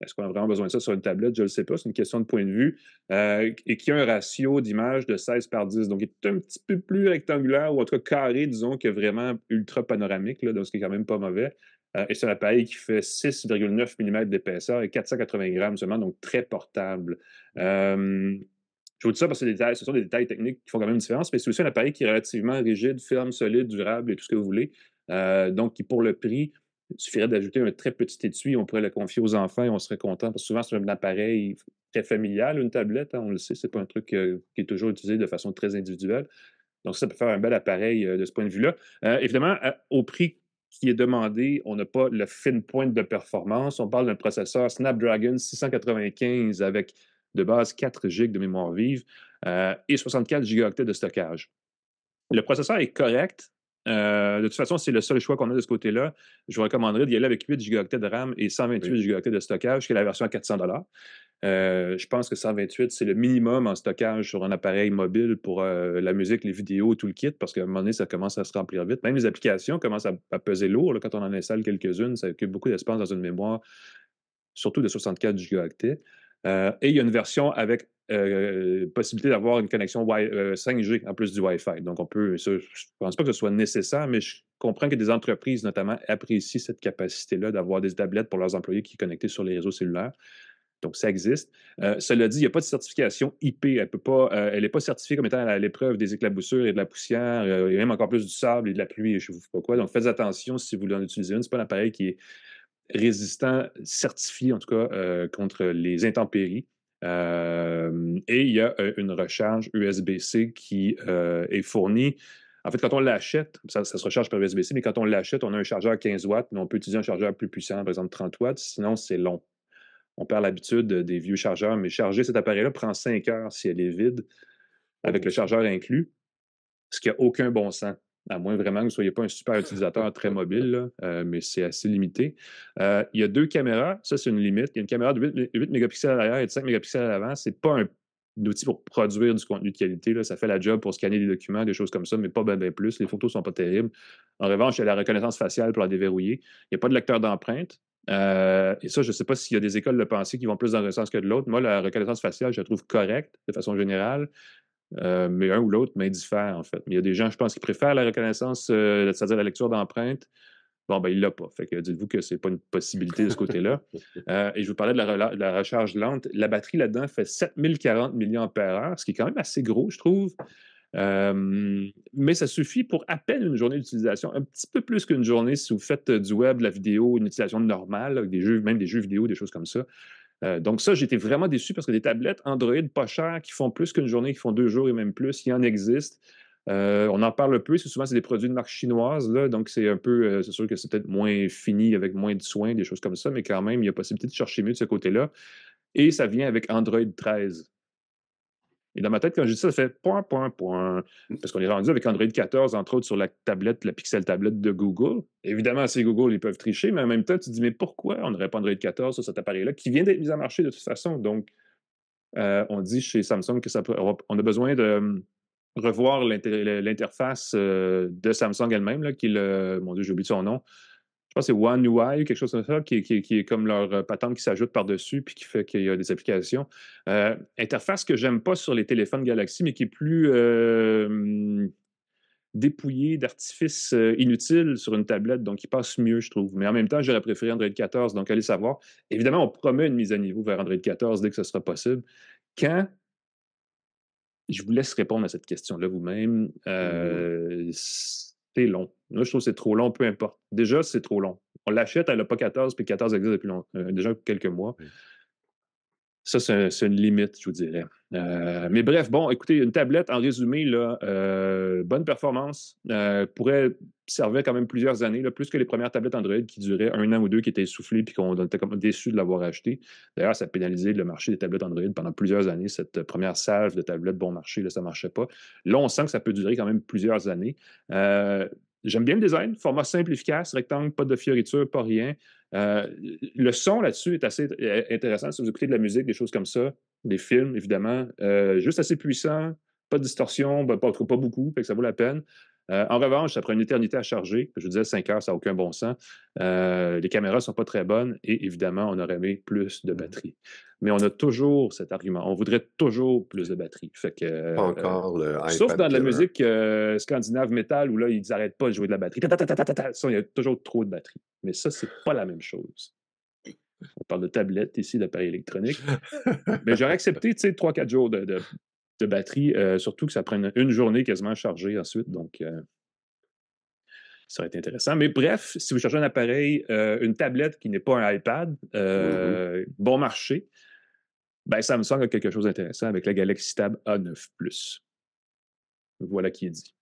Est-ce qu'on a vraiment besoin de ça sur une tablette? Je ne le sais pas, c'est une question de point de vue. Euh, et qui a un ratio d'image de 16 par 10. Donc, il est un petit peu plus rectangulaire ou en tout cas carré, disons, que vraiment ultra panoramique, donc ce qui est quand même pas mauvais. Euh, et c'est un appareil qui fait 6,9 mm d'épaisseur et 480 grammes seulement, donc très portable. Euh, je vous dis ça parce que ce sont des détails techniques qui font quand même une différence, mais c'est aussi un appareil qui est relativement rigide, ferme, solide, durable et tout ce que vous voulez. donc, qui pour le prix il suffirait d'ajouter un très petit étui, on pourrait le confier aux enfants et on serait content. Parce souvent, c'est un appareil très familial, une tablette, hein, on le sait, ce n'est pas un truc euh, qui est toujours utilisé de façon très individuelle. Donc, ça peut faire un bel appareil euh, de ce point de vue-là. Euh, évidemment, au prix qui est demandé, on n'a pas le fin point de performance. On parle d'un processeur Snapdragon 695 avec de base 4 GB de mémoire vive et 64 Go de stockage. Le processeur est correct, euh, de toute façon, c'est le seul choix qu'on a de ce côté-là. Je vous recommanderais d'y aller avec 8 Go de RAM et 128 Go de stockage, qui est la version à 400 euh, je pense que 128, c'est le minimum en stockage sur un appareil mobile pour euh, la musique, les vidéos, tout le kit, parce qu'à un moment donné, ça commence à se remplir vite. Même les applications commencent à, peser lourd. quand on en installe quelques-unes, ça occupe beaucoup d'espace dans une mémoire, surtout de 64 Go. et il y a une version avec euh, euh, possibilité d'avoir une connexion 5G euh, en plus du Wi-Fi. Donc, on peut. je ne pense pas que ce soit nécessaire, mais je comprends que des entreprises, notamment, apprécient cette capacité-là d'avoir des tablettes pour leurs employés qui sont connectés sur les réseaux cellulaires. Donc, ça existe. cela dit, il n'y a pas de certification IP. Elle peut pas, elle n'est pas certifiée comme étant à l'épreuve des éclaboussures et de la poussière, et même encore plus du sable et de la pluie et je ne sais pas quoi. Donc, faites attention si vous en utiliser une. Ce n'est pas un appareil qui est résistant, certifié en tout cas, contre les intempéries. Euh, et il y a euh, une recharge USB-C qui euh, est fournie. En fait, quand on l'achète, ça, ça, se recharge par USB-C, mais quand on l'achète, on a un chargeur 15 watts, mais on peut utiliser un chargeur plus puissant, par exemple 30 watts, sinon c'est long. On perd l'habitude des vieux chargeurs, mais charger cet appareil-là prend 5 heures si elle est vide, avec le chargeur inclus, ce qui n'a aucun bon sens à moins vraiment que vous ne soyez pas un super utilisateur très mobile, euh, mais c'est assez limité. Euh, il y a deux caméras, ça c'est une limite. Il y a une caméra de 8, mégapixels à l'arrière et de 5 mégapixels à l'avant. n'est pas un outil pour produire du contenu de qualité. Ça fait la job pour scanner des documents, des choses comme ça, mais pas bien plus. Les photos sont pas terribles. En revanche, il y a la reconnaissance faciale pour la déverrouiller. Il n'y a pas de lecteur d'empreintes. Euh, et ça, je ne sais pas s'il y a des écoles de pensée qui vont plus dans un sens que de l'autre. Moi, la reconnaissance faciale, je la trouve correcte de façon générale. Euh, mais un ou l'autre m'indiffère, en fait. Mais il y a des gens, je pense, qui préfèrent la reconnaissance, euh, c'est-à-dire la lecture d'empreintes. Bon, ben, il ne l'a pas. Fait que dites-vous que ce n'est pas une possibilité de ce côté-là. Euh, et je vous parlais de la, recharge lente. La batterie là-dedans fait 7040 mAh, ce qui est quand même assez gros, je trouve. mais ça suffit pour à peine une journée d'utilisation, un petit peu plus qu'une journée si vous faites du web, de la vidéo, une utilisation normale, des jeux, même des jeux vidéo, des choses comme ça. Euh, donc ça, j'étais vraiment déçu parce que des tablettes Android pas chères qui font plus qu'une journée, qui font deux jours et même plus, il y en existe. Euh, on en parle peu, parce souvent c'est des produits de marque chinoise, là, donc c'est un peu, euh, c'est sûr que c'est peut-être moins fini avec moins de soins, des choses comme ça, mais quand même, il y a possibilité de chercher mieux de ce côté-là. Et ça vient avec Android 13. Et dans ma tête, quand je dis ça, ça fait point, point, point. Mm. Parce qu'on est rendu avec Android 14, entre autres, sur la tablette, la Pixel tablette de Google. Évidemment, c'est Google, ils peuvent tricher, mais en même temps, tu te dis, mais pourquoi on n'aurait pas Android 14 sur cet appareil-là qui vient d'être mis à marché de toute façon? Donc, euh, on dit chez Samsung que ça on a besoin de hum, revoir l'interface euh, de Samsung elle-même, qui le, mon Dieu, j'ai oublié son nom, que c'est One UI quelque chose comme ça, qui, est comme leur euh, patente qui s'ajoute par-dessus puis qui fait qu'il y a des applications. Euh, interface que j'aime pas sur les téléphones Galaxy, mais qui est plus euh, dépouillée d'artifices inutiles sur une tablette, donc qui passe mieux, je trouve. Mais en même temps, j'aurais préféré Android 14, donc allez savoir. Évidemment, on promet une mise à niveau vers Android 14 dès que ce sera possible. Quand je vous laisse répondre à cette question-là vous-même. Mmh c'est long. je trouve que c'est trop long, peu importe. Déjà, c'est trop long. On l'achète, elle n'a pas 14, puis 14 existe depuis euh, déjà quelques mois. Ça, c'est une limite, je vous dirais. Euh, mais bref, bon, écoutez, une tablette, en résumé, là, euh, bonne performance, euh, pourrait servir quand même plusieurs années, plus que les premières tablettes Android qui duraient un an ou deux, qui étaient essoufflées, puis qu'on était comme déçu de l'avoir acheté. D'ailleurs, ça pénalisé le marché des tablettes Android pendant plusieurs années. Cette première salve de tablettes bon marché, là, ça ne marchait pas. Là, on sent que ça peut durer quand même plusieurs années. J'aime bien le design, format simple, efficace, rectangle, pas de fioritures, pas rien. Euh, le son là-dessus est assez euh, intéressant. Si vous écoutez de la musique, des choses comme ça, des films, évidemment, euh, juste assez puissant, pas de distorsion, ben, pas, pas beaucoup, fait ça vaut la peine. Euh, en revanche, ça prend une éternité à charger. Je vous disais, 5 heures, ça n'a aucun bon sens. Euh, les caméras ne sont pas très bonnes et évidemment, on aurait aimé plus de mmh. batterie. Mais on a toujours cet argument. On voudrait toujours plus de batterie. Fait que, pas encore le euh, Sauf dans de la musique scandinave metal où là, ils n'arrêtent pas de jouer de la batterie. il y a toujours trop de batterie. Mais ça, n'est pas la même chose. On parle de tablette ici, d'appareil électronique. Mais j'aurais accepté, tu sais, 3-4 jours de de batterie, euh, surtout que ça prenne une journée quasiment chargée ensuite. Donc, euh, ça aurait été intéressant. Mais bref, si vous cherchez un appareil, euh, une tablette qui n'est pas un iPad, mmh bon marché, ben me semble quelque chose d'intéressant avec la Galaxy Tab A9 Voilà qui est dit.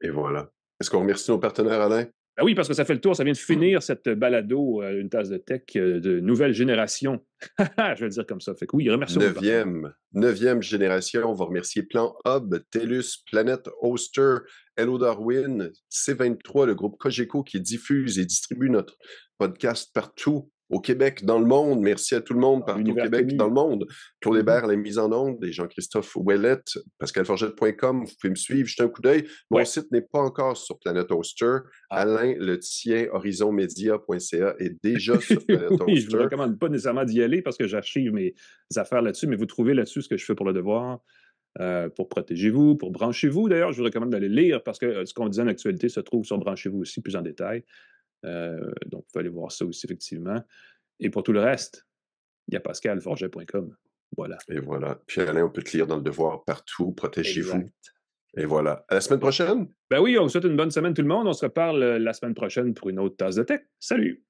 Et voilà. Est-ce qu'on remercie nos partenaires, Alain? Ben oui, parce que ça fait le tour, ça vient de hmm. finir cette balado, euh, une tasse de tech euh, de nouvelle génération. je vais le dire comme ça. Fait oui, remercie. Neuvième, neuvième génération. On va remercier Plan Hub, TELUS, Planète Oster, Hello Darwin, C23, le groupe Cogeco qui diffuse et distribue notre podcast partout au Québec, dans le monde. Merci à tout le monde partout au Québec, dans le monde. Mm-hmm. les Hébert, la mise en onde, et Jean-Christophe Ouellette, pascalforgette.com. Vous pouvez me suivre, jetez un coup d'œil. Mon site n'est pas encore sur Planet Oster. Ah. Alain Le Tien, horizonmedia.ca est déjà sur Planet oui, Je ne vous recommande pas nécessairement d'y aller parce que j'archive mes affaires là-dessus, mais vous trouvez là-dessus ce que je fais pour le devoir. Euh, pour protéger vous pour brancher vous D'ailleurs, je vous recommande d'aller lire parce que euh, ce qu'on disait en actualité se trouve sur Branchez-vous aussi plus en détail. Euh, donc, vous pouvez aller voir ça aussi, effectivement. Et pour tout le reste, il y a pascalforget.com. Voilà. Et voilà. Puis Alain, on peut te lire dans le devoir partout. Protégez-vous. Et voilà. À la semaine prochaine. Ben oui, on vous souhaite une bonne semaine tout le monde. On se reparle euh, la semaine prochaine pour une autre tasse de tech. Salut.